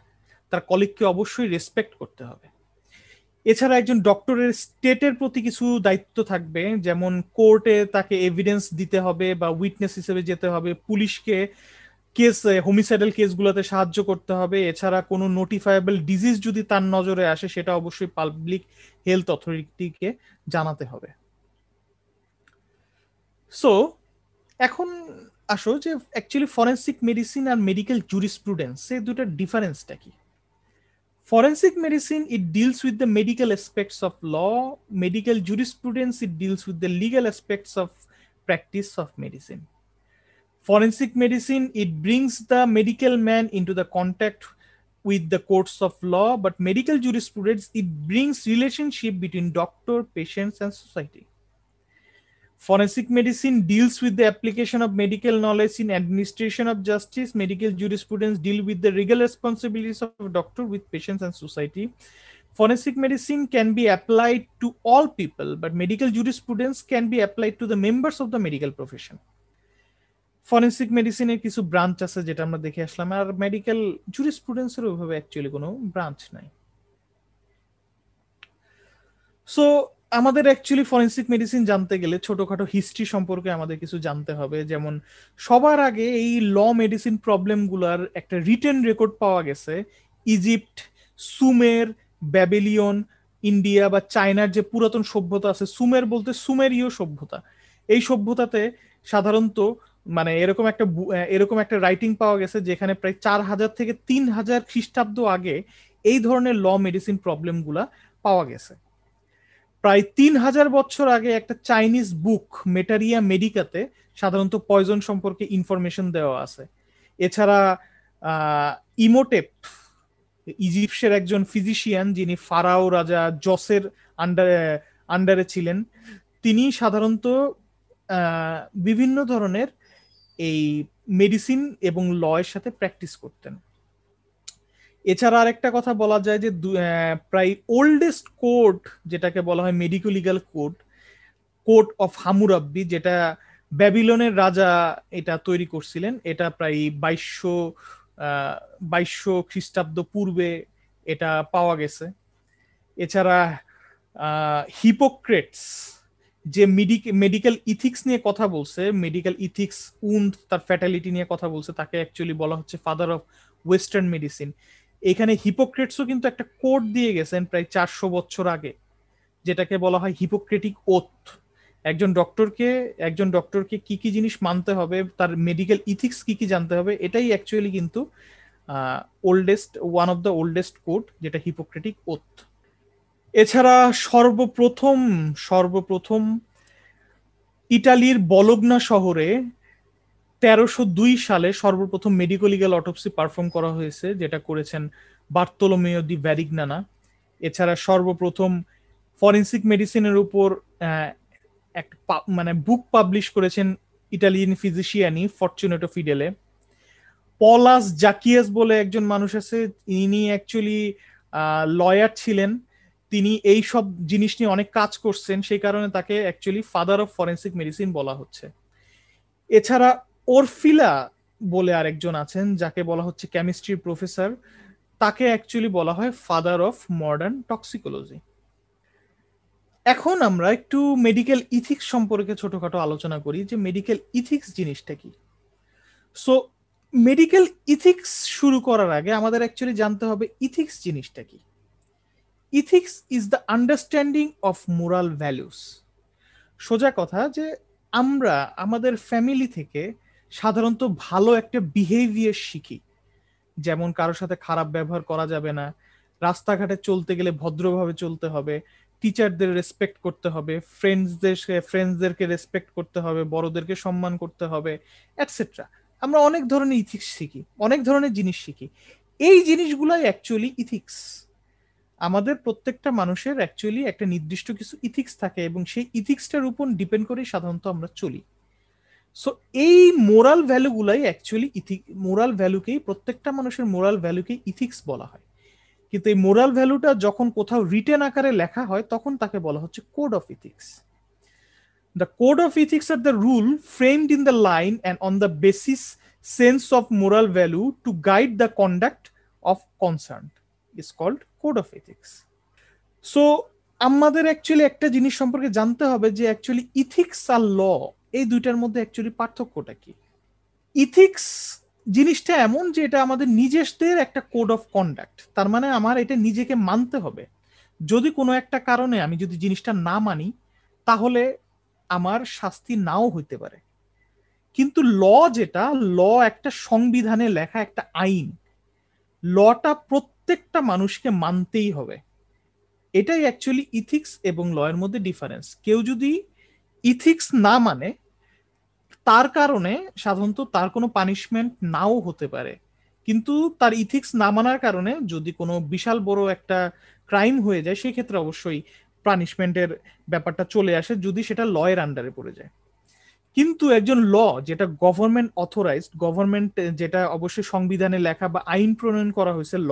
B: তার কলিগকে অবশ্যই রেসপেক্ট করতে হবে এছাড়া একজন ডক্টরের স্টেটের প্রতি কিছু দায়িত্ব থাকবে যেমন কোর্টে তাকে এভিডেন্স দিতে হবে বা উইটনেস হিসেবে যেতে হবে পুলিশকে কেস হোমিসাইডাল কেসগুলোতে সাহায্য করতে হবে এছাড়া কোনো নোটিফাইবল ডিজিজ যদি তার নজরে আসে সেটা অবশ্যই পাবলিক হেলথ অথরিটিকে জানাতে হবে সো এখন আসো যে অ্যাকচুয়ালি ফরেন্সিক মেডিসিন আর মেডিকেল জুরিসপ্রুডেন্স এই দুটার ডিফারেন্সটা কি forensic medicine it deals with the medical aspects of law medical jurisprudence it deals with the legal aspects of practice of medicine forensic medicine it brings the medical man into the contact with the courts of law but medical jurisprudence it brings relationship between doctor patients and society Forensic medicine deals with the application of medical knowledge in administration of justice. Medical jurisprudence deal with the legal responsibilities of a doctor with patients and society. Forensic medicine can be applied to all people, but medical jurisprudence can be applied to the members of the medical profession. Forensic মেডিসিনের কিছু ব্রাঞ্চ আছে যেটা আমরা দেখে আসলাম আর মেডিকেল জুরিসপ্রুডেন্সের ওইভাবে অ্যাকচুয়ালি কোনো ব্রাঞ্চ নাই সো আমাদের অ্যাকচুয়ালি ফরেন্সিক মেডিসিন জানতে গেলে ছোটখাটো হিস্ট্রি সম্পর্কে আমাদের কিছু জানতে হবে যেমন সবার আগে এই ল মেডিসিন প্রবলেমগুলোর একটা রিটেন রেকর্ড পাওয়া গেছে ইজিপ্ট সুমের ব্যাবিলিয়ন ইন্ডিয়া বা চায়নার যে পুরাতন সভ্যতা আছে সুমের বলতে সুমেরীয় সভ্যতা এই সভ্যতাতে সাধারণত মানে এরকম একটা এরকম একটা রাইটিং পাওয়া গেছে যেখানে প্রায় চার হাজার থেকে তিন হাজার খ্রিস্টাব্দ আগে এই ধরনের ল মেডিসিন প্রবলেমগুলা পাওয়া গেছে প্রায় তিন হাজার বছর আগে একটা চাইনিজ বুক মেটারিয়া মেডিকাতে সাধারণত পয়জন সম্পর্কে ইনফরমেশন দেওয়া আছে এছাড়া ইমোটেপ ইজিপ্সের একজন ফিজিশিয়ান যিনি ফারাও রাজা জসের আন্ডার আন্ডারে ছিলেন তিনি সাধারণত বিভিন্ন ধরনের এই মেডিসিন এবং লয়ের সাথে প্র্যাকটিস করতেন এছাড়া আরেকটা কথা বলা যায় যে প্রায় ওল্ডেস্ট কোর্ট যেটাকে বলা হয় medico legal court court of Hammurabi যেটা ব্যাবিলনের রাজা এটা তৈরি করছিলেন এটা প্রায় বাইশশো বাইশশো খ্রিস্টাব্দ পূর্বে এটা পাওয়া গেছে এছাড়া হিপোক্রেটস যে মেডিকেল ইথিক্স নিয়ে কথা বলছে মেডিকেল ইথিক্স উন্ড তার ফ্যাটালিটি নিয়ে কথা বলছে তাকে অ্যাকচুয়ালি বলা হচ্ছে ফাদার অফ ওয়েস্টার্ন মেডিসিন এখানে হিপোক্রেটসও কিন্তু একটা কোড দিয়ে গেছেন প্রায় চারশো বছর আগে যেটাকে বলা হয় হিপোক্রেটিক ওথ একজন ডক্টরকে একজন ডক্টরকে কি কি জিনিস মানতে হবে তার মেডিকেল ইথিক্স কি কি জানতে হবে এটাই অ্যাকচুয়ালি কিন্তু oldest one of the oldest code যেটা হিপোক্রেটিক ওথ এছাড়া সর্বপ্রথম সর্বপ্রথম ইটালির বলগ্না শহরে তেরোশো দুই সালে সর্বপ্রথম মেডিকো লিগাল অটোপসি পারফর্ম করা হয়েছে যেটা করেছেন বার্তোলোমিও দি ভ্যারিগনানা এছাড়া সর্বপ্রথম ফরেন্সিক মেডিসিনের উপর এক মানে বুক পাবলিশ করেছেন ইটালিয়ান ফিজিশিয়ানি ফরচুনেটো ফিডেলে পলাস জাকিয়াস বলে একজন মানুষ আছে ইনি অ্যাকচুয়ালি লয়ার ছিলেন তিনি এই সব জিনিস নিয়ে অনেক কাজ করছেন সেই কারণে তাকে actually father of forensic medicine বলা হচ্ছে এছাড়া ওরফিলা বলে আরেকজন আছেন যাকে বলা হচ্ছে কেমিস্ট্রির প্রফেসর তাকে অ্যাকচুয়ালি বলা হয় ফাদার অফ মডার্ন টক্সিকোলজি এখন আমরা একটু মেডিকেল ইথিক্স সম্পর্কে ছোটখাটো আলোচনা করি যে মেডিকেল ইথিক্স জিনিসটা কি সো মেডিকেল ইথিক্স শুরু করার আগে আমাদের অ্যাকচুয়ালি জানতে হবে ইথিক্স জিনিসটা কি ethics is the understanding of moral values সোজা কথা যে আমরা আমাদের ফ্যামিলি থেকে সাধারণত ভালো একটা বিহেভিয়ার শিখি যেমন কারোর সাথে খারাপ ব্যবহার করা যাবে না রাস্তাঘাটে চলতে গেলে ভদ্রভাবে চলতে হবে টিচারদের রেসপেক্ট করতে হবে ফ্রেন্ডসদের ফ্রেন্ডসদেরকে রেসপেক্ট করতে হবে বড়দেরকে সম্মান করতে হবে অ্যাটসেট্রা আমরা অনেক ধরনের ইথিক্স শিখি অনেক ধরনের জিনিস শিখি এই জিনিসগুলাই অ্যাকচুয়ালি ইথিক্স আমাদের প্রত্যেকটা মানুষের অ্যাকচুয়ালি একটা নির্দিষ্ট কিছু ইথিক্স থাকে এবং সেই ইথিক্সটার উপর ডিপেন্ড করেই সাধারণত আমরা চলি সো এই মোরাল ভ্যালুগুলাই অ্যাকচুয়ালি ইথিক মোরাল ভ্যালুকেই প্রত্যেকটা মানুষের মোরাল ভ্যালুকেই ইথিক্স বলা হয় কিন্তু এই মোরাল ভ্যালুটা যখন কোথাও রিটেন আকারে লেখা হয় তখন তাকে বলা হচ্ছে code of ethics the code of ethics are the rule framed in the line and on the basis sense of moral value to guide the conduct of concern is called code of ethics so আমাদের অ্যাকচুয়ালি একটা জিনিস সম্পর্কে জানতে হবে যে অ্যাকচুয়ালি ইথিক্স আর ল এই দুইটার মধ্যে অ্যাকচুয়ালি পার্থক্যটা কি ইথিক্স জিনিসটা এমন যে এটা আমাদের নিজেদের একটা কোড অফ কন্ডাক্ট তার মানে আমার এটা নিজেকে মানতে হবে যদি কোনো একটা কারণে আমি যদি জিনিসটা না মানি তাহলে আমার শাস্তি নাও হইতে পারে কিন্তু ল যেটা ল একটা সংবিধানে লেখা একটা আইন লটা প্রত্যেকটা মানুষকে মানতেই হবে এটাই অ্যাকচুয়ালি ইথিক্স এবং ল এর মধ্যে ডিফারেন্স কেউ যদি ইথিক্স না মানে তার কারণে সাধারণত তার কোনো পানিশমেন্ট নাও হতে পারে কিন্তু তার ইথিক্স না মানার কারণে যদি কোনো বিশাল বড় একটা ক্রাইম হয়ে যায় সেই ক্ষেত্রে অবশ্যই পানিশমেন্টের ব্যাপারটা চলে আসে যদি সেটা লয়ের আন্ডারে পড়ে যায় কিন্তু একজন ল যেটা গভর্নমেন্ট অথরাইজড গভর্নমেন্ট যেটা অবশ্যই সংবিধানে লেখা বা আইন প্রণয়ন করা হয়েছে ল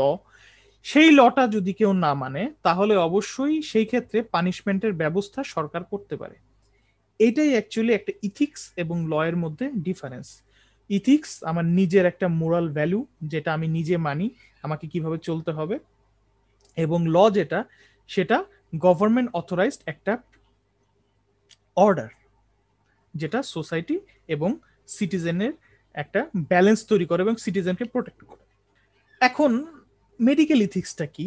B: সেই লটা যদি কেউ না মানে তাহলে অবশ্যই সেই ক্ষেত্রে পানিশমেন্টের ব্যবস্থা সরকার করতে পারে এটাই অ্যাকচুয়ালি একটা ইথিক্স এবং ল এর মধ্যে ডিফারেন্স ইথিক্স আমার নিজের একটা মোরাল ভ্যালু যেটা আমি নিজে মানি আমাকে কিভাবে চলতে হবে এবং ল যেটা সেটা গভর্নমেন্ট অথরাইজড একটা অর্ডার যেটা সোসাইটি এবং সিটিজেনের একটা ব্যালেন্স তৈরি করে এবং সিটিজেনকে প্রোটেক্ট করে এখন মেডিকেল ইথিক্সটা কি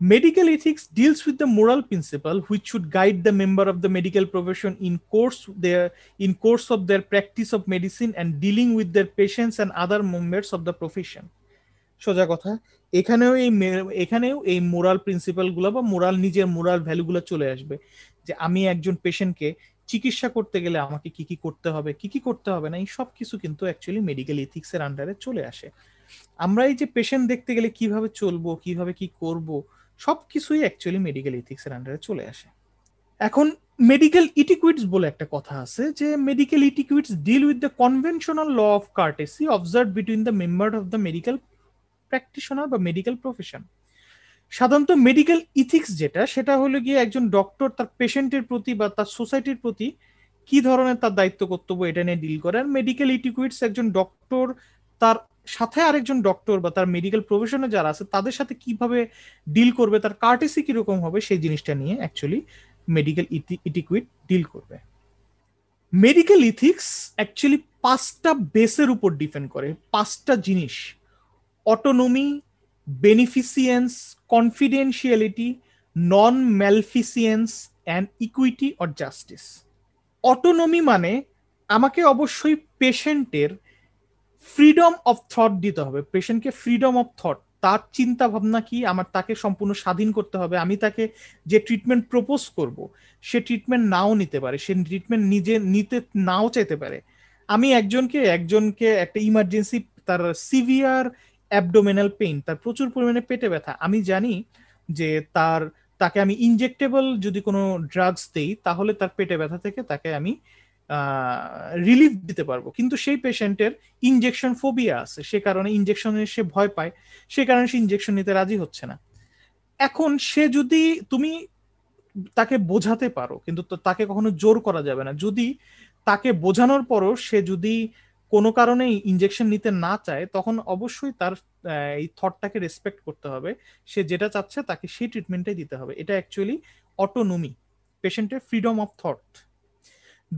B: Medical ethics deals with the moral principle which should guide the member of the medical profession in course their in course of their practice of medicine and dealing with their patients and other members of the profession সোজা কথা এখানেও এই এখানেও এই মোরাল প্রিন্সিপালগুলো বা মোরাল নিজের মোরাল ভ্যালুগুলো চলে আসবে যে আমি একজন পেশেন্টকে চিকিৎসা করতে গেলে আমাকে কি কি করতে হবে কি কি করতে হবে না এই সব কিছু কিন্তু অ্যাকচুয়ালি মেডিকেল ইথিক্সের আন্ডারে চলে আসে আমরা এই যে পেশেন্ট দেখতে গেলে কিভাবে চলবো কিভাবে কি করবো সব কিছুই অ্যাকচুয়ালি মেডিকেল ইথিক্সের আন্ডারে চলে আসে এখন মেডিকেল ইটিকুইডস বলে একটা কথা আছে যে medical etiquettes deal with the conventional law of courtesy observe between the member of the medical practitioner বা মেডিকেল প্রফেশন সাধারণত মেডিকেল ইথিক্স যেটা সেটা হলো গিয়ে একজন ডক্টর তার পেশেন্টের প্রতি বা তার সোসাইটির প্রতি কি ধরনের তার দায়িত্ব কর্তব্য এটা নিয়ে ডিল করে আর মেডিকেল ইটিকুইডস একজন ডক্টর তার সাথে আরেকজন ডক্টর বা তার মেডিকেল প্রফেশনে যারা আছে তাদের সাথে কিভাবে ডিল করবে তার কার্টেসি কিরকম হবে সেই জিনিসটা নিয়ে অ্যাকচুয়ালি মেডিকেল ইটিকুইট ডিল করবে মেডিকেল ইথিক্স অ্যাকচুয়ালি পাঁচটা বেসের উপর ডিপেন্ড করে পাঁচটা জিনিস autonomy beneficence confidentiality non maleficence and equity or justice autonomy মানে আমাকে অবশ্যই পেশেন্টের ফ্রিডম অফ থট দিতে হবে পেশেন্টকে ফ্রিডম অফ থট তার চিন্তা ভাবনা কি আমার তাকে সম্পূর্ণ স্বাধীন করতে হবে আমি তাকে যে ট্রিটমেন্ট প্রপোজ করব সে ট্রিটমেন্ট নাও নিতে পারে সে ট্রিটমেন্ট নিজে নিতে নাও চাইতে পারে আমি একজনকে একজনকে একটা ইমার্জেন্সি তার সিভিয়ার অ্যাবডোমেনাল পেইন তার প্রচুর পরিমাণে পেটে ব্যথা আমি জানি যে তার তাকে আমি ইনজেক্টেবল যদি কোনো ড্রাগস দেই তাহলে তার পেটে ব্যথা থেকে তাকে আমি রিলিফ দিতে পারবো কিন্তু সেই পেশেন্টের ইনজেকশন ফোবিয়া আছে সে কারণে ইনজেকশনে সে ভয় পায় সে কারণে সে ইনজেকশন নিতে রাজি হচ্ছে না এখন সে যদি তুমি তাকে বোঝাতে পারো কিন্তু তাকে কখনো জোর করা যাবে না যদি তাকে বোঝানোর পরও সে যদি কোনো কারণে ইনজেকশন নিতে না চায় তখন অবশ্যই তার এই থটটাকে রেসপেক্ট করতে হবে সে যেটা চাচ্ছে তাকে সেই ট্রিটমেন্টটাই দিতে হবে এটা অ্যাকচুয়ালি অটোনমি পেশেন্টের freedom of thought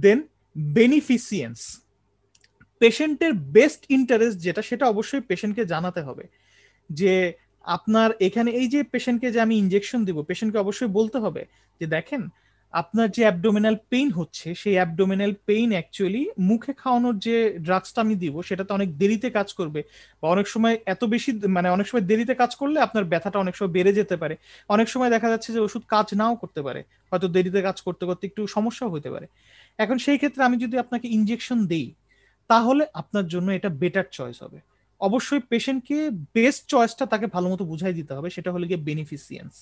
B: then beneficence পেশেন্টের বেস্ট ইন্টারেস্ট যেটা সেটা অবশ্যই পেশেন্টকে জানাতে হবে যে আপনার এখানে এই যে পেশেন্টকে যে আমি ইনজেকশন দিব পেশেন্টকে অবশ্যই বলতে হবে যে দেখেন আপনার যে অ্যাবডোমিনাল পেইন হচ্ছে সেই অ্যাবডোমিনাল পেইন অ্যাকচুয়ালি মুখে খাওয়ানোর যে ড্রাগসটা আমি দিব সেটাতে অনেক দেরিতে কাজ করবে বা অনেক সময় এত বেশি মানে অনেক সময় দেরিতে কাজ করলে আপনার ব্যথাটা অনেক সময় বেড়ে যেতে পারে অনেক সময় দেখা যাচ্ছে যে ওষুধ কাজ নাও করতে পারে হয়তো দেরিতে কাজ করতে করতে একটু সমস্যাও হতে পারে এখন সেই ক্ষেত্রে আমি যদি আপনাকে ইনজেকশন দেই তাহলে আপনার জন্য এটা বেটার চয়েস হবে অবশ্যই পেশেন্টকে বেস্ট চয়েসটা তাকে ভালো মতো বুঝাই দিতে হবে সেটা হলো গিয়ে বেনিফিসিয়েন্স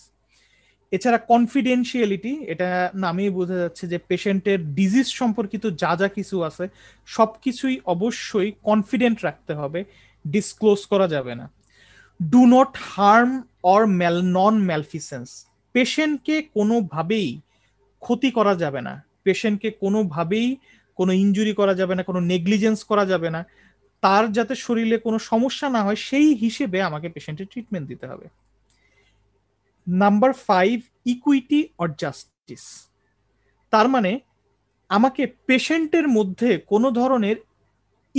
B: এছাড়া কনফিডেন্সিয়ালিটি এটা নামেই বোঝা যাচ্ছে যে পেশেন্টের ডিজিজ সম্পর্কিত যা যা কিছু আছে সব কিছুই অবশ্যই কনফিডেন্ট রাখতে হবে ডিসক্লোজ করা যাবে না do not harm or mal non maleficence পেশেন্টকে কোনোভাবেই ক্ষতি করা যাবে না পেশেন্টকে কোনোভাবেই কোনো ইঞ্জুরি করা যাবে না কোনো নেগলিজেন্স করা যাবে না তার যাতে শরীরে কোনো সমস্যা না হয় সেই হিসেবে আমাকে পেশেন্টের ট্রিটমেন্ট দিতে হবে number five equity or justice তার মানে আমাকে পেশেন্টের মধ্যে কোনো ধরনের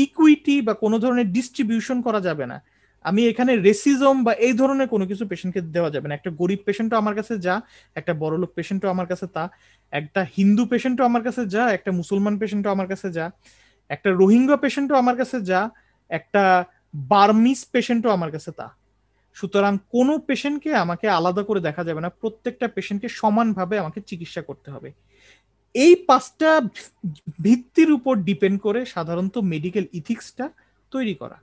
B: ইকুইটি বা কোনো ধরনের ডিস্ট্রিবিউশন করা যাবে না আমি এখানে রেসিজম বা এই ধরনের কোনো কিছু পেশেন্টকে দেওয়া যাবে না একটা গরিব পেশেন্টও আমার কাছে যা একটা বড়লোক পেশেন্টও আমার কাছে তা একটা হিন্দু পেশেন্টও আমার কাছে যা একটা মুসলমান পেশেন্টও আমার কাছে যা একটা রোহিঙ্গা পেশেন্টও আমার কাছে যা একটা বার্মিস পেশেন্টও আমার কাছে তা সুতরাং কোনো পেশেন্টকে আমাকে আলাদা করে দেখা যাবে না প্রত্যেকটা পেশেন্টকে সমানভাবে আমাকে চিকিৎসা করতে হবে এই পাঁচটা ভিত্তির উপর ডিপেন্ড করে সাধারণত মেডিকেল ইথিক্সটা তৈরি করা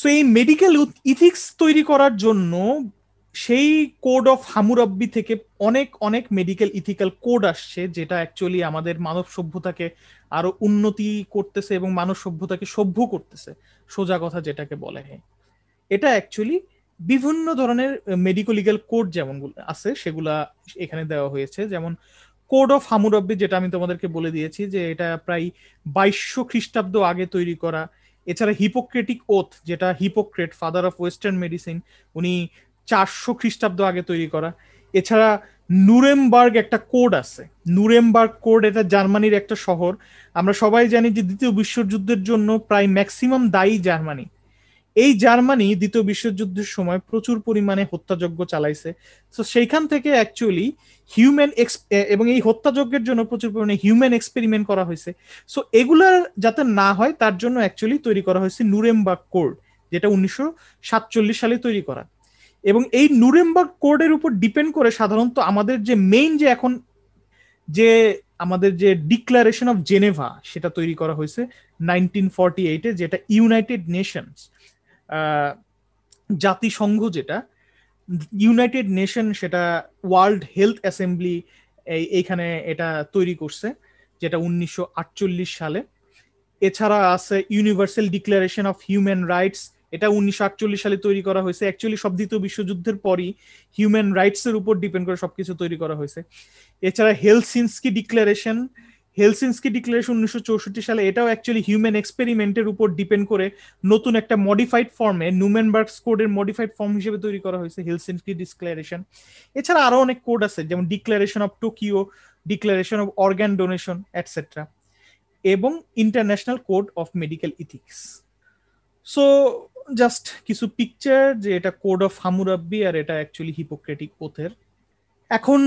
B: সো এই মেডিকেল ইথিক্স তৈরি করার জন্য সেই কোড অফ হামুরাব্বি থেকে অনেক অনেক মেডিকেল ইথিক্যাল কোড আসছে যেটা অ্যাকচুয়ালি আমাদের মানব সভ্যতাকে আরো উন্নতি করতেছে এবং মানব সভ্যতাকে সভ্য করতেছে সোজা কথা যেটাকে বলে হ্যাঁ এটা অ্যাকচুয়ালি বিভিন্ন ধরনের মেডিকো লিগাল কোড যেমন আছে সেগুলা এখানে দেওয়া হয়েছে যেমন কোড অফ হামুরাব্বি যেটা আমি তোমাদেরকে বলে দিয়েছি যে এটা প্রায় বাইশশো খ্রিস্টাব্দ আগে তৈরি করা এছাড়া হিপোক্রেটিক ওথ যেটা Hippocrates father of western medicine উনি চারশো খ্রিস্টাব্দ আগে তৈরি করা এছাড়া নুরেমবার্গ একটা কোড আছে নুরেমবার্গ কোড এটা জার্মানির একটা শহর আমরা সবাই জানি যে দ্বিতীয় বিশ্বযুদ্ধের জন্য প্রায় ম্যাক্সিমাম দায়ী জার্মানি এই জার্মানি দ্বিতীয় বিশ্বযুদ্ধের সময় প্রচুর পরিমাণে হত্যাযজ্ঞ চালাইছে তো সেইখান থেকে অ্যাকচুয়ালি হিউম্যান এবং এই হত্যাযজ্ঞের জন্য প্রচুর পরিমাণে হিউম্যান এক্সপেরিমেন্ট করা হয়েছে সো এগুলার যাতে না হয় তার জন্য অ্যাকচুয়ালি তৈরি করা হয়েছে নুরেমবাগ কোড যেটা উনিশশো সাতচল্লিশ সালে তৈরি করা এবং এই নুরেমবার্গ কোর্ডের উপর ডিপেন্ড করে সাধারণত আমাদের যে মেইন যে এখন যে আমাদের যে ডিক্লারেশন অফ জেনেভা সেটা তৈরি করা হয়েছে নাইনটিন ফর্টি এইটে যেটা ইউনাইটেড নেশনস জাতিসংঘ যেটা ইউনাইটেড নেশন সেটা ওয়ার্ল্ড হেলথ অ্যাসেম্বলি এইখানে এটা তৈরি করছে যেটা উনিশশো সালে এছাড়া আছে Universal Declaration of Human Rights এটা উনিশশো সালে তৈরি করা হয়েছে অ্যাকচুয়ালি সব দ্বিতীয় বিশ্বযুদ্ধের পরই হিউম্যান রাইটস এর উপর ডিপেন্ড করে সবকিছু তৈরি করা হয়েছে এছাড়া হেলসিন্সকি ডিক্লারেশন হেলসিনস্কি ডিক্লারেশন উনিশশো চৌষট্টি সালে এটাও অ্যাকচুয়ালি হিউম্যান এক্সপেরিমেন্টের উপর ডিপেন্ড করে নতুন একটা মডিফাইড ফর্মে নুমেনবার্গস কোডের মডিফাইড ফর্ম হিসেবে তৈরি করা হয়েছে হেলসিনস্কি ডিক্লারেশন এছাড়া আরও অনেক কোড আছে যেমন declaration of Tokyo declaration of organ donation etcetera এবং international code of medical ethics so just কিছু পিকচার যে এটা কোড অফ হামুরাব্বি আর এটা অ্যাকচুয়ালি হিপোক্রেটিক ওথের এখন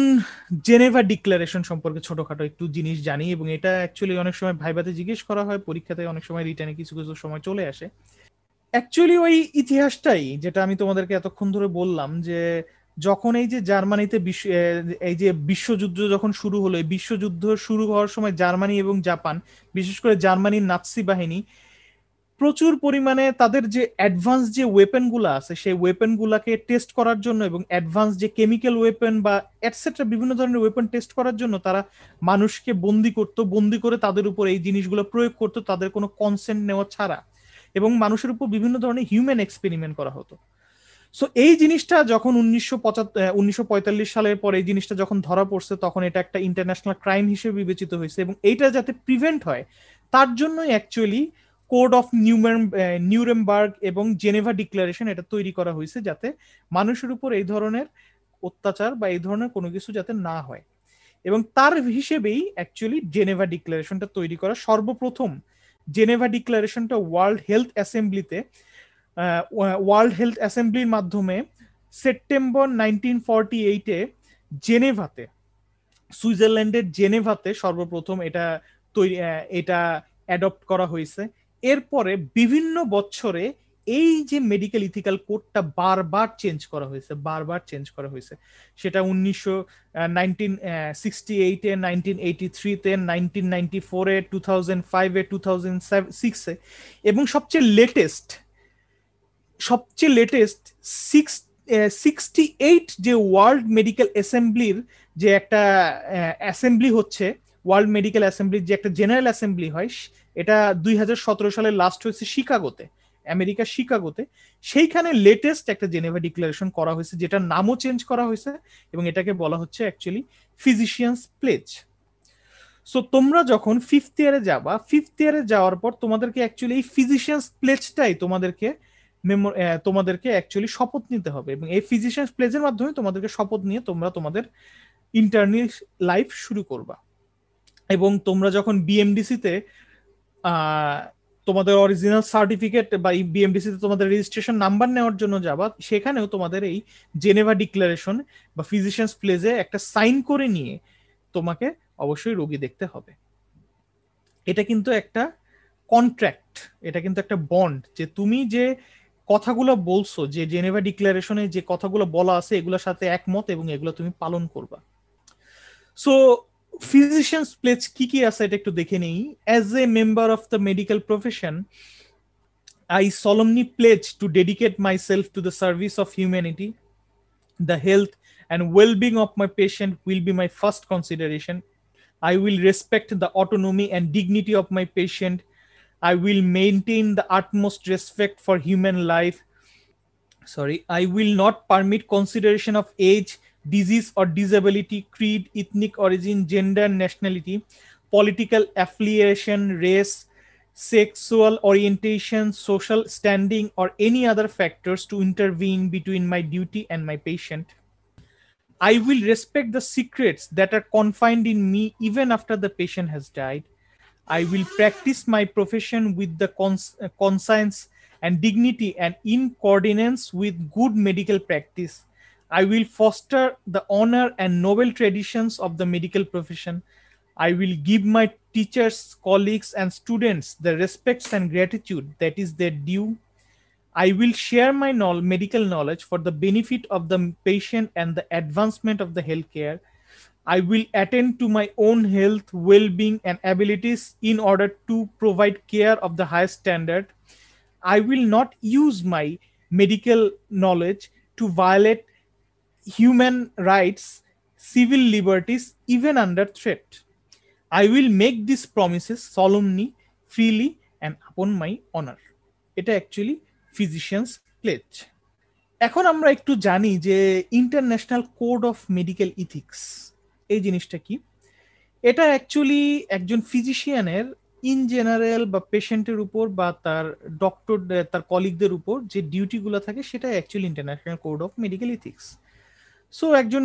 B: জেনেভা ডিক্লারেশন সম্পর্কে ছোটখাটো একটু জিনিস জানি এবং এটা অ্যাকচুয়ালি অনেক সময় ভাইবাতে জিজ্ঞেস করা হয় পরীক্ষাতে অনেক সময় রিটার্নে কিছু কিছু সময় চলে আসে অ্যাকচুয়ালি ওই ইতিহাসটাই যেটা আমি তোমাদেরকে এতক্ষণ ধরে বললাম যে যখন এই যে জার্মানিতে বিশ্ব এই যে বিশ্বযুদ্ধ যখন শুরু হলো বিশ্বযুদ্ধ শুরু হওয়ার সময় জার্মানি এবং জাপান বিশেষ করে জার্মানির নাৎসি বাহিনী প্রচুর পরিমাণে তাদের যে অ্যাডভান্স যে ওয়েপেনগুলো আছে সেই ওয়েপেনগুলোকে টেস্ট করার জন্য এবং অ্যাডভান্স যে কেমিক্যাল ওয়েপেন বা এটসেট্রা বিভিন্ন ধরনের ওয়েপেন টেস্ট করার জন্য তারা মানুষকে বন্দি করত বন্দি করে তাদের উপর এই জিনিসগুলো প্রয়োগ করত তাদের কোনো কনসেন্ট নেওয়া ছাড়া এবং মানুষের উপর বিভিন্ন ধরনের হিউম্যান এক্সপেরিমেন্ট করা হতো সো এই জিনিসটা যখন উনিশশো পঁচাত্তর সালের পরে এই জিনিসটা যখন ধরা পড়ছে তখন এটা একটা ইন্টারন্যাশনাল ক্রাইম হিসেবে বিবেচিত হয়েছে এবং এইটা যাতে প্রিভেন্ট হয় তার জন্যই অ্যাকচুয়ালি কোড অফ নিউরেমবার্গ এবং জেনেভা ডিক্লারেশন এটা তৈরি করা হয়েছে যাতে মানুষের উপর এই ধরনের অত্যাচার বা এই ধরনের কোনো কিছু যাতে না হয় এবং তার হিসেবেই অ্যাকচুয়ালি জেনেভা ডিক্লারেশনটা তৈরি করা সর্বপ্রথম জেনেভা ডিক্লারেশনটা ওয়ার্ল্ড হেলথ অ্যাসেম্বলিতে ওয়ার্ল্ড হেলথ অ্যাসেম্বলির মাধ্যমে সেপ্টেম্বর নাইনটিন ফর্টি এইটে জেনেভাতে সুইজারল্যান্ডের জেনেভাতে সর্বপ্রথম এটা তৈরি এটা অ্যাডপ্ট করা হয়েছে এরপরে বিভিন্ন বছরে এই যে মেডিকেল ইথিক্যাল কোডটা বারবার চেঞ্জ করা হয়েছে বারবার চেঞ্জ করা হয়েছে সেটা উনিশশো নাইনটিন সিক্সটি এইটে নাইনটিন এইটি থ্রিতে নাইনটিন নাইনটি ফোরে টু থাউজেন্ড ফাইভে টু থাউজেন্ড সিক্সে এবং সবচেয়ে লেটেস্ট সবচেয়ে লেটেস্ট সিক্স সিক্সটি এইট যে ওয়ার্ল্ড মেডিকেল অ্যাসেম্বলির যে একটা অ্যাসেম্বলি হচ্ছে ওয়ার্ল্ড মেডিকেল অ্যাসেম্বলির যে একটা জেনারেল অ্যাসেম্বলি হয় এটা দুই সালে লাস্ট হয়েছে শিকাগোতে আমেরিকা শিকাগোতে সেইখানে লেটেস্ট একটা জেনেভা ডিক্লারেশন করা হয়েছে যেটার নামও চেঞ্জ করা হয়েছে এবং এটাকে বলা হচ্ছে অ্যাকচুয়ালি ফিজিশিয়ানস প্লেজ সো তোমরা যখন ফিফথ ইয়ারে যাবা ফিফথ ইয়ারে যাওয়ার পর তোমাদেরকে অ্যাকচুয়ালি এই ফিজিশিয়ানস প্লেজটাই তোমাদেরকে তোমাদেরকে অ্যাকচুয়ালি শপথ নিতে হবে এবং এই ফিজিশিয়ানস প্লেজের মাধ্যমে তোমাদেরকে শপথ নিয়ে তোমরা তোমাদের ইন্টারনি লাইফ শুরু করবা এবং তোমরা যখন বিএমডিসিতে তোমাদের অরিজিনাল সার্টিফিকেট বা বিএমডিসিতে তোমাদের রেজিস্ট্রেশন নাম্বার নেওয়ার জন্য যাবা সেখানেও তোমাদের এই জেনেভা ডিক্লারেশন বা ফিজিশিয়ান্স প্লেজে একটা সাইন করে নিয়ে তোমাকে অবশ্যই রোগী দেখতে হবে এটা কিন্তু একটা কন্ট্রাক্ট এটা কিন্তু একটা বন্ড যে তুমি যে কথাগুলো বলছো যে জেনেভা ডিক্লারেশনে যে কথাগুলো বলা আছে এগুলোর সাথে একমত এবং এগুলো তুমি পালন করবা সো ফিজিশিয়ানস প্লেস কি কি আছে এটা একটু দেখে নেই as a member of the medical profession I solemnly pledge to dedicate myself to the service of humanity the health and wellbeing of my patient will be my first consideration I will respect the autonomy and dignity of my patient. I will maintain the utmost respect for human life. Sorry, I will not permit consideration of age, disease or disability, creed, ethnic origin, gender, nationality, political affiliation, race, sexual orientation, social standing, or any other factors to intervene between my duty and my patient. I will respect the secrets that are confined in me even after the patient has died. I will practice my profession with the cons- uh, conscience and dignity and in coordinates with good medical practice. I will foster the honor and noble traditions of the medical profession. I will give my teachers, colleagues, and students the respects and gratitude that is their due. I will share my medical knowledge for the benefit of the patient and the advancement of the healthcare. I will attend to my own health, well being, and abilities in order to provide care of the highest standard. I will not use my medical knowledge to violate human rights, civil liberties, even under threat. I will make these promises solemnly, freely, and upon my honor. এটা অ্যাকচুয়ালি ফিজিশিয়ানস প্লেজ এখন আমরা একটু জানি যে international code of medical ethics এই জিনিসটা কি এটা অ্যাকচুয়ালি একজন ফিজিশিয়ানের ইন জেনারেল বা পেশেন্টের উপর বা তার ডক্টর তার কলিগদের উপর যে ডিউটিগুলো থাকে সেটা actually international code of medical ethics so একজন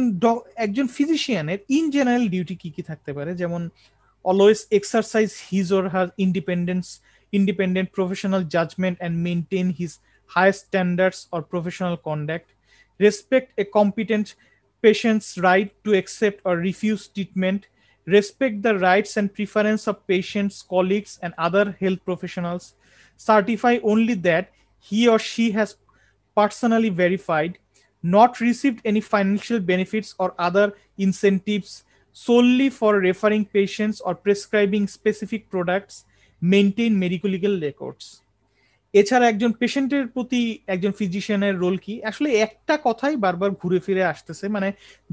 B: একজন ফিজিশিয়ানের ইন জেনারেল ডিউটি কি কি থাকতে পারে যেমন always exercise his or her independence independent professional judgement and maintain his high standards or professional conduct respect a competent patients right to accept or refuse treatment respect the rights and preference of patients colleagues and other health professionals certify only that he or she has personally verified not received any financial benefits or other incentives solely for referring patients or prescribing specific products maintain medical legal records এছাড়া একজন পেশেন্টের প্রতি একজন ফিজিশিয়ানের রোল কি আসলে একটা কথাই বারবার ঘুরে ফিরে আসতেছে মানে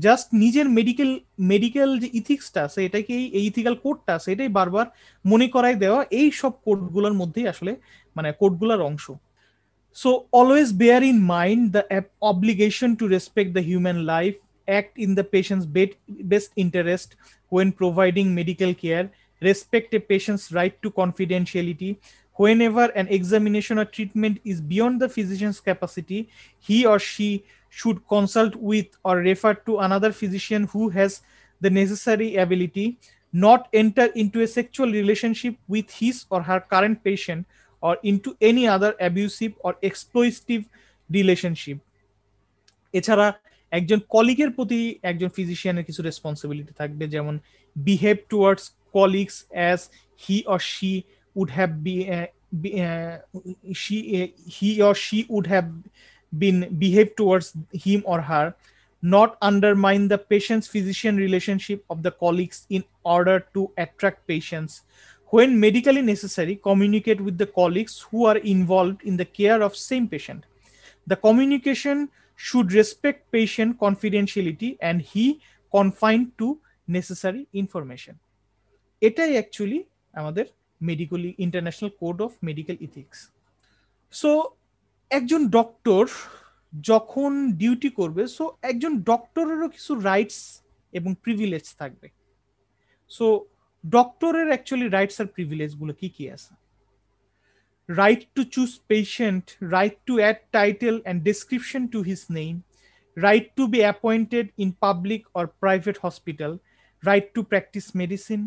B: জাস্ট নিজের মেডিকেল মেডিকেল যে ইথিক্সটা আছে এটাকেই এই ইথিক্যাল কোডটা আছে এটাই বারবার মনে করাই দেওয়া এই সব কোডগুলোর মধ্যেই আসলে মানে কোডগুলোর অংশ So always bear in mind the obligation to respect the human life, act in the patient's best interest when providing medical care, respect a patient's right to confidentiality. Whenever an examination or treatment is beyond the physician's capacity, he or she should consult with or refer to another physician who has the necessary ability, not enter into a sexual relationship with his or her current patient or into any other abusive or exploitative relationship এছাড়া একজন কলিগের প্রতি একজন ফিজিশিয়ানের কিছু রেসপন্সিবিলিটি থাকবে যেমন behave towards colleagues as he or she would have be she he or she would have been behave towards him or her not undermine the patient's physician relationship of the colleagues in order to attract patients when medically necessary communicate with the colleagues who are involved in the care of same patient the communication should respect patient confidentiality and he confined to necessary information এটাই অ্যাকচুয়ালি আমাদের medically international code of medical ethics so একজন ডক্টর যখন ডিউটি করবে সো একজন ডক্টরেরও কিছু রাইটস এবং প্রিভিলেজ থাকবে সো ডক্টরের actually rights are প্রিভিলেজগুলো কি কি আছে right to choose patient, right to add title and description to his name, right to be appointed in public or private hospital, right to practice medicine,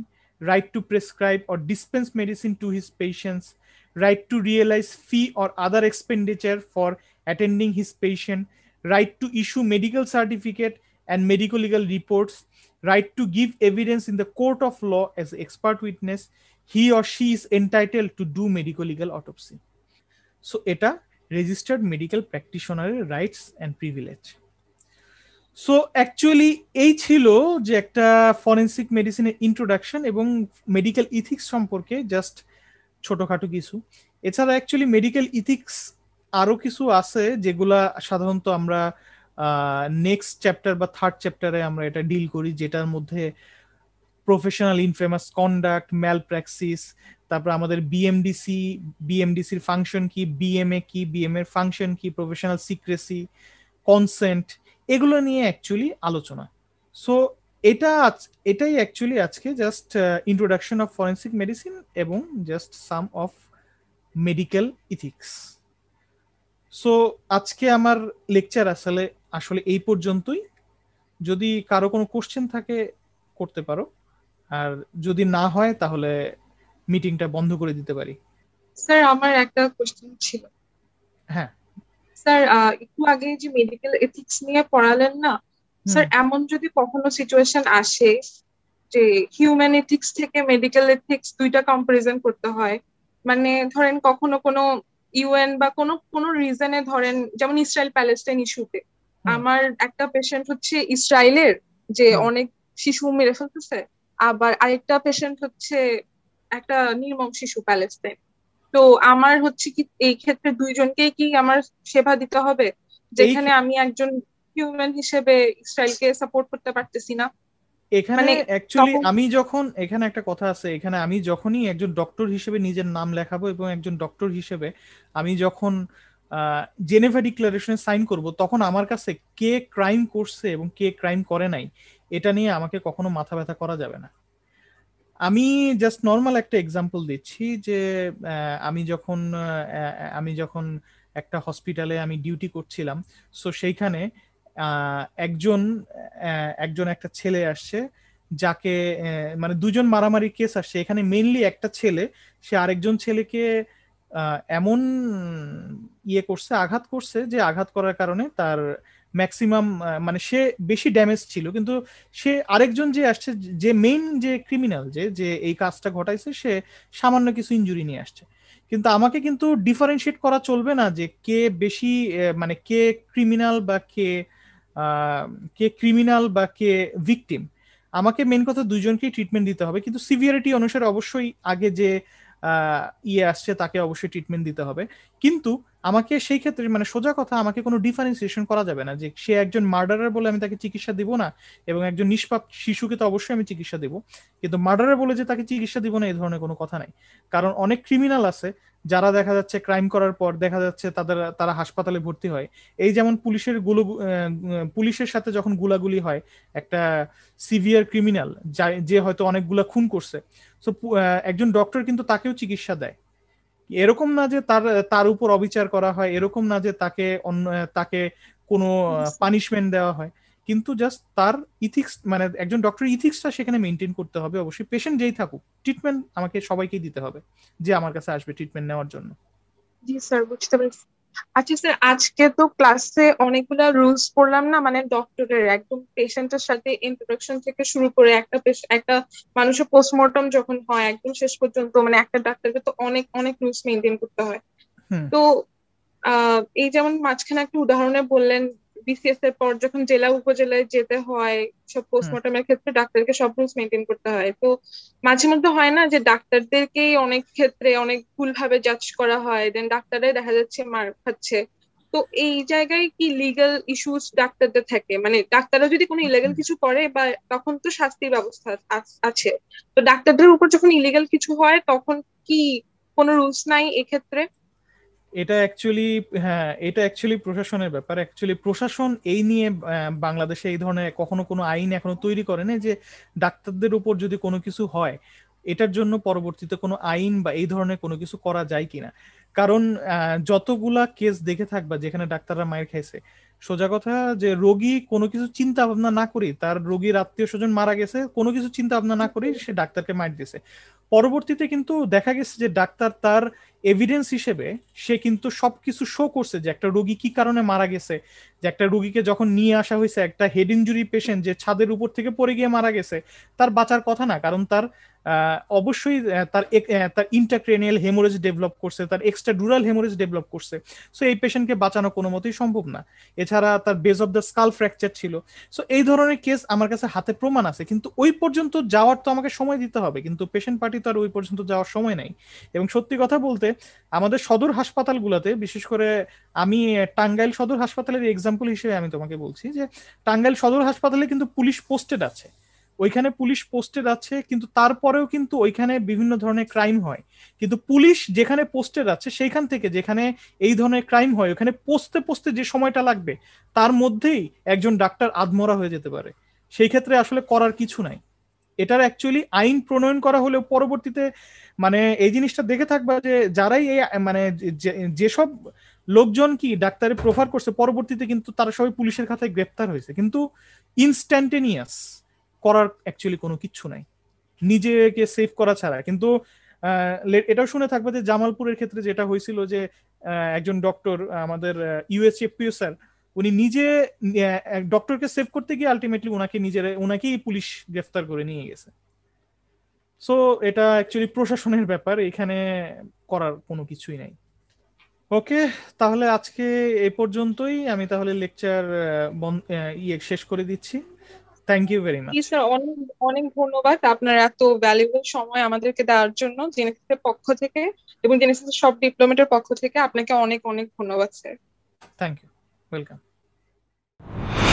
B: right to prescribe or dispense medicine to his patients, right to realize fee or other expenditure for attending his patient, right to issue medical certificate and medical legal reports, right to give evidence in the court of law as expert witness he or she is entitled to do medical legal autopsy so eta registered medical practitioner rights and privilege so actually এই ছিল যে একটা ফরেন্সিক মেডিসিনের ইন্ট্রোডাকশন এবং মেডিকেল ইথিক্স সম্পর্কে জাস্ট ছোটখাটো কিছু এছাড়া অ্যাকচুয়ালি মেডিকেল ইথিক্স আরো কিছু আছে যেগুলা সাধারণত আমরা নেক্সট চ্যাপ্টার বা থার্ড চ্যাপ্টারে আমরা এটা ডিল করি যেটার মধ্যে professional infamous conduct malpraxis তারপর আমাদের বিএমডিসি বিএমডিসির ফাংশন কি বিএমএ কি বিএম এর ফাংশন কি প্রফেশনাল সিক্রেসি কনসেন্ট এগুলো নিয়ে অ্যাকচুয়ালি আলোচনা সো এটা এটাই অ্যাকচুয়ালি আজকে just introduction of forensic medicine এবং just some of medical ethics so আজকে আমার লেকচার আসলে আসলে এই পর্যন্তই যদি কারো কোনো কোশ্চেন থাকে করতে পারো আর যদি না হয় তাহলে মিটিংটা বন্ধ করে দিতে পারি
A: স্যার আমার একটা কোশ্চেন ছিল হ্যাঁ স্যার একটু আগে যে মেডিকেল এথিক্স নিয়ে পড়ালেন না স্যার এমন যদি কখনো সিচুয়েশন আসে যে হিউম্যান এথিক্স থেকে মেডিকেল এথিক্স দুইটা কম্পারিজন করতে হয় মানে ধরেন কখনো কোনো ইউএন বা কোনো কোনো রিজনে ধরেন যেমন ইসরায়েল প্যালেস্টাইন ইস্যুতে আমার একটা পেশেন্ট হচ্ছে ইসরায়েলের যে অনেক শিশু মেরে ফেলতেছে আবার আরেকটা পেশেন্ট হচ্ছে একটা নির্মম শিশু প্যালেস্টাইন তো আমার হচ্ছে কি এই ক্ষেত্রে দুইজনকেই কি আমার সেবা দিতে হবে যেখানে আমি একজন হিউম্যান হিসেবে ইসরায়েলকে সাপোর্ট করতে পারতেছি না
B: এখানে অ্যাকচুয়ালি মানে আমি যখন এখানে একটা কথা আছে এখানে আমি যখনই একজন ডক্টর হিসেবে নিজের নাম লেখাবো এবং একজন ডক্টর হিসেবে আমি যখন জেনেভা ডিক্লারেশনে সাইন করব তখন আমার কাছে কে ক্রাইম করছে এবং কে ক্রাইম করে নাই এটা নিয়ে আমাকে কখনো মাথা ব্যথা করা যাবে না আমি জাস্ট নর্মাল একটা এক্সাম্পল দিচ্ছি যে আমি যখন আমি যখন একটা হসপিটালে আমি ডিউটি করছিলাম সো সেইখানে একজন একজন একটা ছেলে আসছে যাকে মানে দুজন মারামারি কেস আসছে এখানে মেনলি একটা ছেলে সে আরেকজন ছেলেকে এমন ইয়ে করছে আঘাত করছে যে আঘাত করার কারণে তার ম্যাক্সিমাম মানে সে বেশি ড্যামেজ ছিল কিন্তু সে আরেকজন যে আসছে যে মেইন যে ক্রিমিনাল যে যে এই কাজটা ঘটাইছে সে সামান্য কিছু ইঞ্জুরি নিয়ে আসছে কিন্তু আমাকে কিন্তু ডিফারেন্সিয়েট করা চলবে না যে কে বেশি মানে কে ক্রিমিনাল বা কে কে ক্রিমিনাল বা কে ভিকটিম আমাকে মেন কথা দুজনকেই ট্রিটমেন্ট দিতে হবে কিন্তু সিভিয়ারিটি অনুসারে অবশ্যই আগে যে ইয়ে আসছে তাকে অবশ্যই ট্রিটমেন্ট দিতে হবে কিন্তু আমাকে সেই ক্ষেত্রে মানে সোজা কথা আমাকে কোনো ডিফারেন্সিয়েশন করা যাবে না যে সে একজন মার্ডারার বলে আমি তাকে চিকিৎসা দিব না এবং একজন নিষ্পাপ শিশুকে তো অবশ্যই আমি চিকিৎসা দিব কিন্তু মার্ডারার বলে যে তাকে চিকিৎসা দিব না এই ধরনের কোনো কথা নাই কারণ অনেক ক্রিমিনাল আছে যারা দেখা যাচ্ছে ক্রাইম করার পর দেখা যাচ্ছে তাদের তারা হাসপাতালে ভর্তি হয় এই যেমন পুলিশের গুলো পুলিশের সাথে যখন গুলাগুলি হয় একটা সিভিয়ার ক্রিমিনাল যে হয়তো অনেকগুলা খুন করছে সো একজন ডক্টর কিন্তু তাকেও চিকিৎসা দেয় এরকম না যে তার তার উপর অবিচার করা হয় এরকম না যে তাকে অন্য তাকে কোনো পানিশমেন্ট দেওয়া হয় কিন্তু জাস্ট তার ইথিক্স মানে একজন ডক্টর ইথিক্সটা সেখানে মেনটেন করতে হবে অবশ্যই পেশেন্ট যেই থাকুক ট্রিটমেন্ট আমাকে সবাইকেই দিতে হবে যে আমার কাছে আসবে ট্রিটমেন্ট নেওয়ার জন্য
A: জি স্যার বুঝতে পেরেছি
B: আচ্ছা স্যার আজকে তো ক্লাসে অনেকগুলা রুলস
A: পড়লাম না মানে ডক্টরের একদম পেশেন্টের সাথে ইন্ট্রোডাকশন থেকে শুরু করে একটা একটা মানুষের পোস্টমর্টম যখন হয় একদম শেষ পর্যন্ত মানে একটা ডাক্তারকে তো অনেক অনেক রুলস মেনটেন করতে হয় তো এই যেমন মাঝখানে একটা উদাহরণে বললেন বিসিএস এর পর যখন জেলা উপজেলায় যেতে হয় সব পোস্টমর্টমের ক্ষেত্রে ডাক্তারকে সব রুলস মেনটেন করতে হয় তো মাঝে মধ্যে হয় না যে ডাক্তারদেরকেই অনেক ক্ষেত্রে অনেক ভুল ভাবে জাজ করা হয় দেন ডাক্তারে দেখা যাচ্ছে মার খাচ্ছে তো এই জায়গায় কি লিগাল ইস্যুস ডাক্তারদের থাকে মানে ডাক্তাররা যদি কোনো ইলিগাল কিছু করে বা তখন তো শাস্তির ব্যবস্থা আছে তো ডাক্তারদের উপর যখন ইলিগাল কিছু হয় তখন কি কোনো রুলস নাই এক্ষেত্রে
B: এটা অ্যাকচুয়ালি হ্যাঁ এটা অ্যাকচুয়ালি প্রশাসনের ব্যাপার অ্যাকচুয়ালি প্রশাসন এই নিয়ে বাংলাদেশে এই ধরনের কখনো কোনো আইন এখনো তৈরি করেনি যে ডাক্তারদের উপর যদি কোনো কিছু হয় এটার জন্য পরবর্তীতে কোনো আইন বা এই ধরনের কোনো কিছু করা যায় কিনা কারণ যতগুলা কেস দেখে থাকবা যেখানে ডাক্তাররা মায়ের খাইছে সোজা কথা যে রোগী কোনো কিছু চিন্তা ভাবনা না করে তার রোগীর আত্মীয় স্বজন মারা গেছে কোনো কিছু চিন্তা ভাবনা না করে সে ডাক্তারকে মার দিয়েছে পরবর্তীতে কিন্তু দেখা গেছে যে ডাক্তার তার এভিডেন্স হিসেবে সে কিন্তু সবকিছু শো করছে যে একটা রোগী কি কারণে মারা গেছে যে একটা রোগীকে যখন নিয়ে আসা হয়েছে একটা হেড ইঞ্জুরি পেশেন্ট যে ছাদের উপর থেকে পড়ে গিয়ে মারা গেছে তার বাঁচার কথা না কারণ তার অবশ্যই তার তার ইন্টারক্রেনিয়াল হেমোরেজ ডেভেলপ করছে তার এক্সট্রা ডুরাল হেমোরেজ ডেভেলপ করছে সো এই পেশেন্টকে বাঁচানো কোনো মতেই সম্ভব না এছাড়া তার base of the skull fracture ছিল সো এই ধরনের কেস আমার কাছে হাতে প্রমাণ আছে কিন্তু ওই পর্যন্ত যাওয়ার তো আমাকে সময় দিতে হবে কিন্তু পেশেন্ট পার্টি তো আর ওই পর্যন্ত যাওয়ার সময় নাই এবং সত্যি কথা বলতে আমাদের সদর হাসপাতালগুলোতে বিশেষ করে আমি টাঙ্গাইল সদর হাসপাতালের এক্সাম্পল হিসেবে আমি তোমাকে বলছি যে টাঙ্গাইল সদর হাসপাতালে কিন্তু পুলিশ পোস্টেড আছে ওইখানে পুলিশ পোস্টেড আছে কিন্তু তারপরেও কিন্তু ওইখানে বিভিন্ন ধরনের ক্রাইম হয় কিন্তু পুলিশ যেখানে পোস্টেড আছে সেইখান থেকে যেখানে এই ধরনের ক্রাইম হয় ওখানে পোস্তে পোস্তে যে সময়টা লাগবে তার মধ্যেই একজন ডাক্তার আধমরা হয়ে যেতে পারে সেই ক্ষেত্রে আসলে করার কিছু নাই এটার অ্যাকচুয়ালি আইন প্রণয়ন করা হলেও পরবর্তীতে মানে এই জিনিসটা দেখে থাকবা যে যারাই এই মানে যেসব লোকজন কি ডাক্তারে প্রফার করছে পরবর্তীতে কিন্তু তারা সবাই পুলিশের খাতায় গ্রেপ্তার হয়েছে কিন্তু ইনস্ট্যান্টেনিয়াস করার অ্যাকচুয়ালি কোনো কিচ্ছু নাই নিজেকে সেভ করা ছাড়া কিন্তু এটাও শুনে থাকবে যে জামালপুরের ক্ষেত্রে যেটা হয়েছিল যে একজন ডক্টর আমাদের ইউএসএফপিও স্যার উনি নিজে ডক্টরকে সেভ করতে গিয়ে আলটিমেটলি ওনাকে নিজের ওনাকেই পুলিশ গ্রেফতার করে নিয়ে গেছে সো এটা অ্যাকচুয়ালি প্রশাসনের ব্যাপার এখানে করার কোনো কিছুই নাই ওকে তাহলে আজকে এ পর্যন্তই আমি তাহলে লেকচার ইয়ে শেষ করে দিচ্ছি thank you very much
A: sir অনেক অনেক ধন্যবাদ আপনার এত ভ্যালুয়েবল সময় আমাদেরকে দেওয়ার জন্য জেনেসিসের পক্ষ থেকে এবং জেনেসিসের সব ডিপ্লোমেটের পক্ষ থেকে আপনাকে অনেক অনেক ধন্যবাদ স্যার
B: থ্যাংক ইউ वेलकम